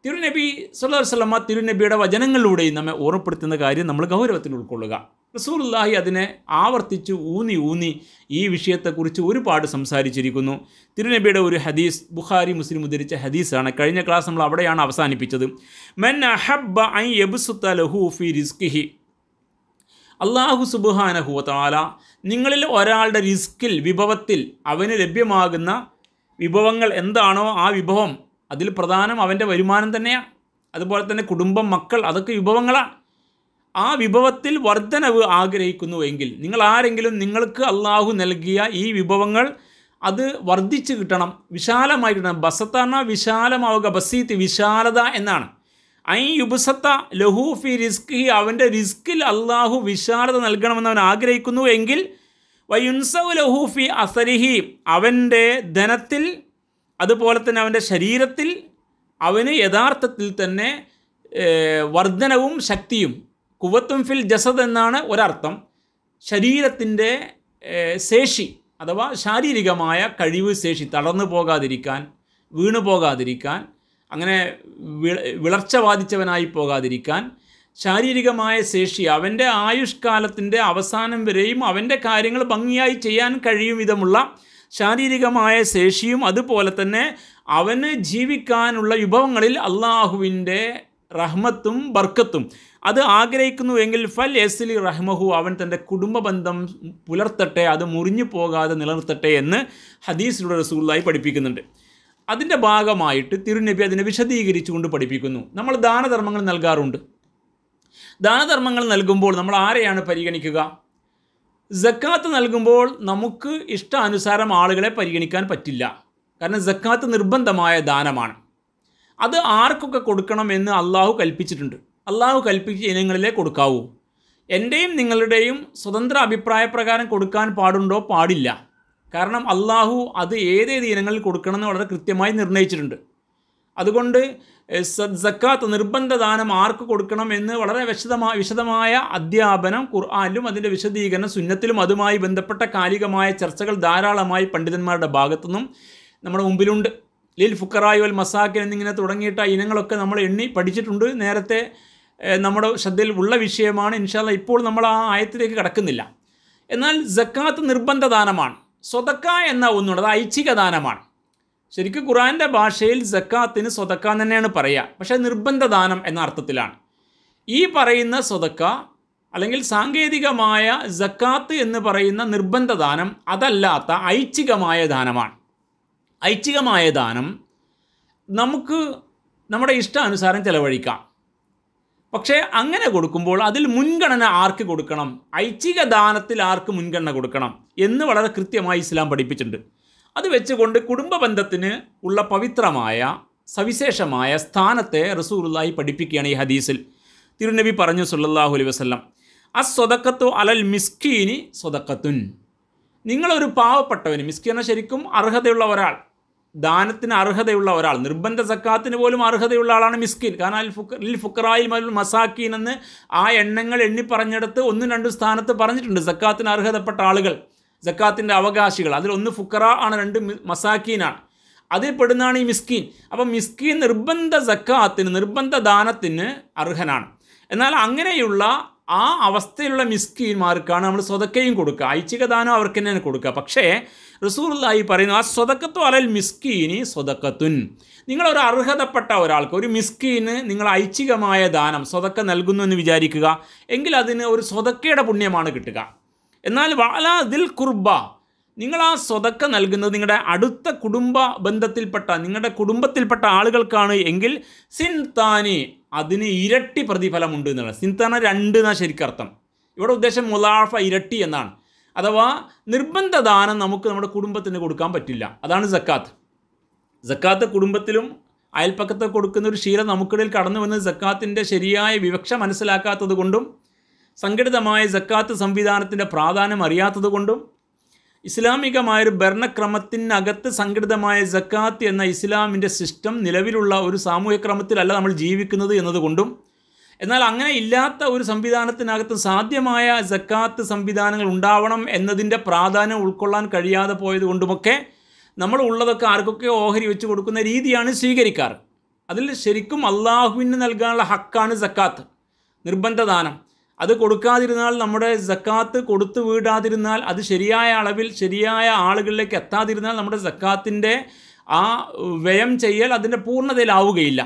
തിരുനബി സല്ലാ വല്ലമ്മ തിരുനബിയുടെ വചനങ്ങളിലൂടെയും നമ്മെ ഓർമ്മപ്പെടുത്തുന്ന കാര്യം നമ്മൾ ഗൗരവത്തിൽ ഉൾക്കൊള്ളുക റസൂലുല്ലാഹി അതിനെ ആവർത്തിച്ച് ഊന്നി ഊന്നി ഈ വിഷയത്തെക്കുറിച്ച് ഒരുപാട് സംസാരിച്ചിരിക്കുന്നു തിരുനബിയുടെ ഒരു ഹദീസ് ബുഖാരി മുസ്ലിം ഉദ്ധരിച്ച ഹദീസാണ് കഴിഞ്ഞ ക്ലാസ് നമ്മൾ അവിടെയാണ് അവസാനിപ്പിച്ചത് മെൻ അഹബ്ബ ഐ യബുസുത്ത ലഹു ഫി റിസ്കിഹി അള്ളാഹു സുബുഹാനഹുവത്താല നിങ്ങളിൽ ഒരാളുടെ റിസ്കിൽ വിഭവത്തിൽ അവന് ലഭ്യമാകുന്ന വിഭവങ്ങൾ എന്താണോ ആ വിഭവം അതിൽ പ്രധാനം അവൻ്റെ വരുമാനം തന്നെയാണ് അതുപോലെ തന്നെ കുടുംബം മക്കൾ അതൊക്കെ വിഭവങ്ങളാണ് ആ വിഭവത്തിൽ വർധനവ് ആഗ്രഹിക്കുന്നുവെങ്കിൽ നിങ്ങൾ ആരെങ്കിലും നിങ്ങൾക്ക് അള്ളാഹു നൽകിയ ഈ വിഭവങ്ങൾ അത് വർദ്ധിച്ചു കിട്ടണം വിശാലമായി കിട്ടണം ബസത്തന വിശാലമാവുക ബസീത്ത് വിശാലത എന്നാണ് ഐ യുബസത്ത ലഹൂഫി റിസ്ക് അവൻ്റെ റിസ്കിൽ അള്ളാഹു വിശാലത നൽകണമെന്ന് അവൻ ആഗ്രഹിക്കുന്നു എങ്കിൽ വയുൻസവ് ലഹൂഫി അസരിഹി അവൻ്റെ ധനത്തിൽ അതുപോലെ തന്നെ അവൻ്റെ ശരീരത്തിൽ അവന് യഥാർത്ഥത്തിൽ തന്നെ വർധനവും ശക്തിയും കുവത്തും ഫിൽ ജസദ് എന്നാണ് ഒരർത്ഥം ശരീരത്തിൻ്റെ ശേഷി അഥവാ ശാരീരികമായ കഴിവ് ശേഷി തളർന്നു പോകാതിരിക്കാൻ വീണു പോകാതിരിക്കാൻ അങ്ങനെ വിളർച്ച ബാധിച്ചവനായി പോകാതിരിക്കാൻ ശാരീരികമായ ശേഷി അവൻ്റെ ആയുഷ്കാലത്തിൻ്റെ അവസാനം വരെയും അവൻ്റെ കാര്യങ്ങൾ ഭംഗിയായി ചെയ്യാൻ കഴിയും വിധമുള്ള ശാരീരികമായ ശേഷിയും അതുപോലെ തന്നെ അവന് ജീവിക്കാനുള്ള വിഭവങ്ങളിൽ അള്ളാഹുവിൻ്റെ റഹ്മത്തും ബർക്കത്തും അത് ആഗ്രഹിക്കുന്നു എങ്കിൽ ഫൽ അലി റഹ്മഹു അവൻ തൻ്റെ കുടുംബ ബന്ധം പുലർത്തട്ടെ അത് മുറിഞ്ഞു പോകാതെ നിലനിർത്തട്ടെ എന്ന് ഹദീസിലൂടെ റസൂള്ളായി പഠിപ്പിക്കുന്നുണ്ട് അതിൻ്റെ ഭാഗമായിട്ട് തിരുനബി അതിനെ വിശദീകരിച്ചുകൊണ്ട് പഠിപ്പിക്കുന്നു നമ്മൾ ദാനധർമ്മങ്ങൾ നൽകാറുണ്ട് ദാനധർമ്മങ്ങൾ നൽകുമ്പോൾ നമ്മൾ ആരെയാണ് പരിഗണിക്കുക ജക്കാത്ത് നൽകുമ്പോൾ നമുക്ക് ഇഷ്ടാനുസാരം ആളുകളെ പരിഗണിക്കാൻ പറ്റില്ല കാരണം ജക്കാത്ത് നിർബന്ധമായ ദാനമാണ് അത് ആർക്കൊക്കെ കൊടുക്കണം എന്ന് അള്ളാഹു കൽപ്പിച്ചിട്ടുണ്ട് അള്ളാഹു കൽപ്പിച്ച ഇനങ്ങളിലേ കൊടുക്കാവൂ എൻ്റെയും നിങ്ങളുടെയും സ്വതന്ത്ര അഭിപ്രായപ്രകാരം കൊടുക്കാൻ പാടുണ്ടോ പാടില്ല കാരണം അള്ളാഹു അത് ഏതേത് ഇനങ്ങളിൽ കൊടുക്കണമെന്ന് വളരെ കൃത്യമായി നിർണ്ണയിച്ചിട്ടുണ്ട് അതുകൊണ്ട് സക്കാത്ത് നിർബന്ധ ദാനം ആർക്ക് കൊടുക്കണം എന്ന് വളരെ വിശദമായ വിശദമായ അധ്യാപനം ഖുർആാനിലും അതിൻ്റെ വിശദീകരണം സുന്നത്തിലും അതുമായി ബന്ധപ്പെട്ട കാലികമായ ചർച്ചകൾ ധാരാളമായി പണ്ഡിതന്മാരുടെ ഭാഗത്തുനിന്നും നമ്മുടെ മുമ്പിലുണ്ട് ലിൽ ഫുക്കറായി വൽ മസാക്കിൻ എന്നിങ്ങനെ തുടങ്ങിയിട്ട് ഇനങ്ങളൊക്കെ നമ്മൾ എണ്ണി പഠിച്ചിട്ടുണ്ട് നേരത്തെ നമ്മുടെ ശ്രദ്ധയിൽ ഉള്ള വിഷയമാണ് ഇൻഷാല്ല ഇപ്പോൾ നമ്മൾ ആ ആയത്തിലേക്ക് കടക്കുന്നില്ല എന്നാൽ ജക്കാത്ത് നിർബന്ധ ദാനമാണ് സ്വതക്ക എന്ന ഒന്നുള്ളത് ഐച്ഛിക ദാനമാണ് ശരിക്കും ഖുറാൻ്റെ ഭാഷയിൽ ജക്കാത്തിന് സ്വതക്ക തന്നെയാണ് പറയുക പക്ഷേ നിർബന്ധ ദാനം എന്ന അർത്ഥത്തിലാണ് ഈ പറയുന്ന സ്വതക്ക അല്ലെങ്കിൽ സാങ്കേതികമായ ജക്കാത്ത് എന്ന് പറയുന്ന നിർബന്ധ ദാനം അതല്ലാത്ത ഐച്ഛികമായ ദാനമാണ് ഐച്ഛികമായ ദാനം നമുക്ക് നമ്മുടെ ഇഷ്ടാനുസാരം ചെലവഴിക്കാം പക്ഷേ അങ്ങനെ കൊടുക്കുമ്പോൾ അതിൽ മുൻഗണന ആർക്ക് കൊടുക്കണം ഐച്ഛിക ദാനത്തിൽ ആർക്ക് മുൻഗണന കൊടുക്കണം എന്ന് വളരെ കൃത്യമായി ഇസ്ലാം പഠിപ്പിച്ചിട്ടുണ്ട് അത് വെച്ചുകൊണ്ട് കുടുംബ ബന്ധത്തിന് ഉള്ള പവിത്രമായ സവിശേഷമായ സ്ഥാനത്തെ റസൂറുല്ലായി പഠിപ്പിക്കുകയാണ് ഈ ഹദീസിൽ തിരുനബി പറഞ്ഞു സുല്ലാഹു അലൈ വസ്ലം സ്വതക്കത്തു അലൽ മിസ്കീനി സ്വതക്കത്തുൻ നിങ്ങളൊരു പാവപ്പെട്ടവന് മിസ്കീന ശരിക്കും അർഹതയുള്ള ഒരാൾ ദാനത്തിന് അർഹതയുള്ള ഒരാൾ നിർബന്ധ സക്കാത്തിന് പോലും അർഹതയുള്ള ആളാണ് മിസ്കിൻ കാരണം അൽ ഫുക്കർ ഇൽ ഫുക്കറായി മതിൽ മസാക്കീൻ എന്ന് ആ എണ്ണങ്ങൾ എണ്ണി പറഞ്ഞെടുത്ത് ഒന്നും രണ്ടും സ്ഥാനത്ത് പറഞ്ഞിട്ടുണ്ട് സക്കാത്തിന് അർഹതപ്പെട്ട ആളുകൾ സക്കാത്തിൻ്റെ അവകാശികൾ അതിൽ ഒന്ന് ഫുക്കറ ആണ് രണ്ട് മസാക്കീനാണ് അതിൽ പെടുന്നതാണ് ഈ മിസ്കീൻ അപ്പം മിസ്കീൻ നിർബന്ധ സക്കാത്തിന് നിർബന്ധ ദാനത്തിന് അർഹനാണ് എന്നാൽ അങ്ങനെയുള്ള ആ അവസ്ഥയിലുള്ള മിസ്കീന്മാർക്കാണ് നമ്മൾ സ്വതക്കയും കൊടുക്കുക ഐച്ഛിക ദാനം അവർക്ക് തന്നെയാണ് കൊടുക്കുക പക്ഷേ റസൂർലായി പറയുന്നു ആ സ്വതക്കത്തു അലൽ മിസ്കീനി സ്വതക്കത്തുൻ നിങ്ങളൊരു അർഹതപ്പെട്ട ഒരാൾക്ക് ഒരു മിസ്കീന് നിങ്ങൾ ഐച്ഛികമായ ദാനം സ്വതക്ക നൽകുന്നു എന്ന് വിചാരിക്കുക എങ്കിൽ അതിന് ഒരു സ്വതക്കയുടെ പുണ്യമാണ് കിട്ടുക എന്നാൽ വാല ദിൽ കുർബ നിങ്ങൾ ആ സ്വതക്ക നൽകുന്നത് നിങ്ങളുടെ അടുത്ത കുടുംബ ബന്ധത്തിൽപ്പെട്ട നിങ്ങളുടെ കുടുംബത്തിൽപ്പെട്ട ആളുകൾക്കാണ് എങ്കിൽ സിൻ താനി അതിന് ഇരട്ടി പ്രതിഫലമുണ്ട് എന്നുള്ളത് സിൻത്താന രണ്ട് എന്നാണ് ശരിക്കർത്ഥം ഇവിടെ ഉദ്ദേശം മുലാഫ ഇരട്ടി എന്നാണ് അഥവാ നിർബന്ധ ദാനം നമുക്ക് നമ്മുടെ കുടുംബത്തിന് കൊടുക്കാൻ പറ്റില്ല അതാണ് ജക്കാത്ത് ജക്കാത്ത് കുടുംബത്തിലും അയൽപ്പക്കത്ത് കൊടുക്കുന്ന ഒരു ശീലം നമുക്കിടയിൽ കടന്നു വന്ന് ജക്കാത്തിൻ്റെ ശരിയായ വിവക്ഷ മനസ്സിലാക്കാത്തത് കൊണ്ടും സംഘടിതമായ ജക്കാത്ത് സംവിധാനത്തിൻ്റെ പ്രാധാന്യം അറിയാത്തത് കൊണ്ടും ഇസ്ലാമികമായൊരു ഭരണക്രമത്തിനകത്ത് സംഘടിതമായ ജക്കാത്ത് എന്ന ഇസ്ലാമിൻ്റെ സിസ്റ്റം നിലവിലുള്ള ഒരു സാമൂഹ്യ ക്രമത്തിലല്ല നമ്മൾ ജീവിക്കുന്നത് എന്നതുകൊണ്ടും എന്നാൽ അങ്ങനെ ഇല്ലാത്ത ഒരു സംവിധാനത്തിനകത്ത് സാധ്യമായ ജക്കാത്ത് സംവിധാനങ്ങൾ ഉണ്ടാവണം എന്നതിൻ്റെ പ്രാധാന്യം ഉൾക്കൊള്ളാൻ കഴിയാതെ പോയതുകൊണ്ടുമൊക്കെ നമ്മൾ ഉള്ളതൊക്കെ ആർക്കൊക്കെ ഓഹരി വെച്ച് കൊടുക്കുന്ന രീതിയാണ് സ്വീകരിക്കാറ് അതിൽ ശരിക്കും അള്ളാഹുവിന് നൽകാനുള്ള ഹക്കാണ് ജക്കാത്ത് നിർബന്ധദാനം അത് കൊടുക്കാതിരുന്നാൽ നമ്മുടെ സക്കാത്ത് കൊടുത്തു വീടാതിരുന്നാൽ അത് ശരിയായ അളവിൽ ശരിയായ ആളുകളിലേക്ക് എത്താതിരുന്നാൽ നമ്മുടെ സക്കാത്തിൻ്റെ ആ വ്യയം ചെയ്യൽ അതിൻ്റെ പൂർണ്ണതയിലാവുകയില്ല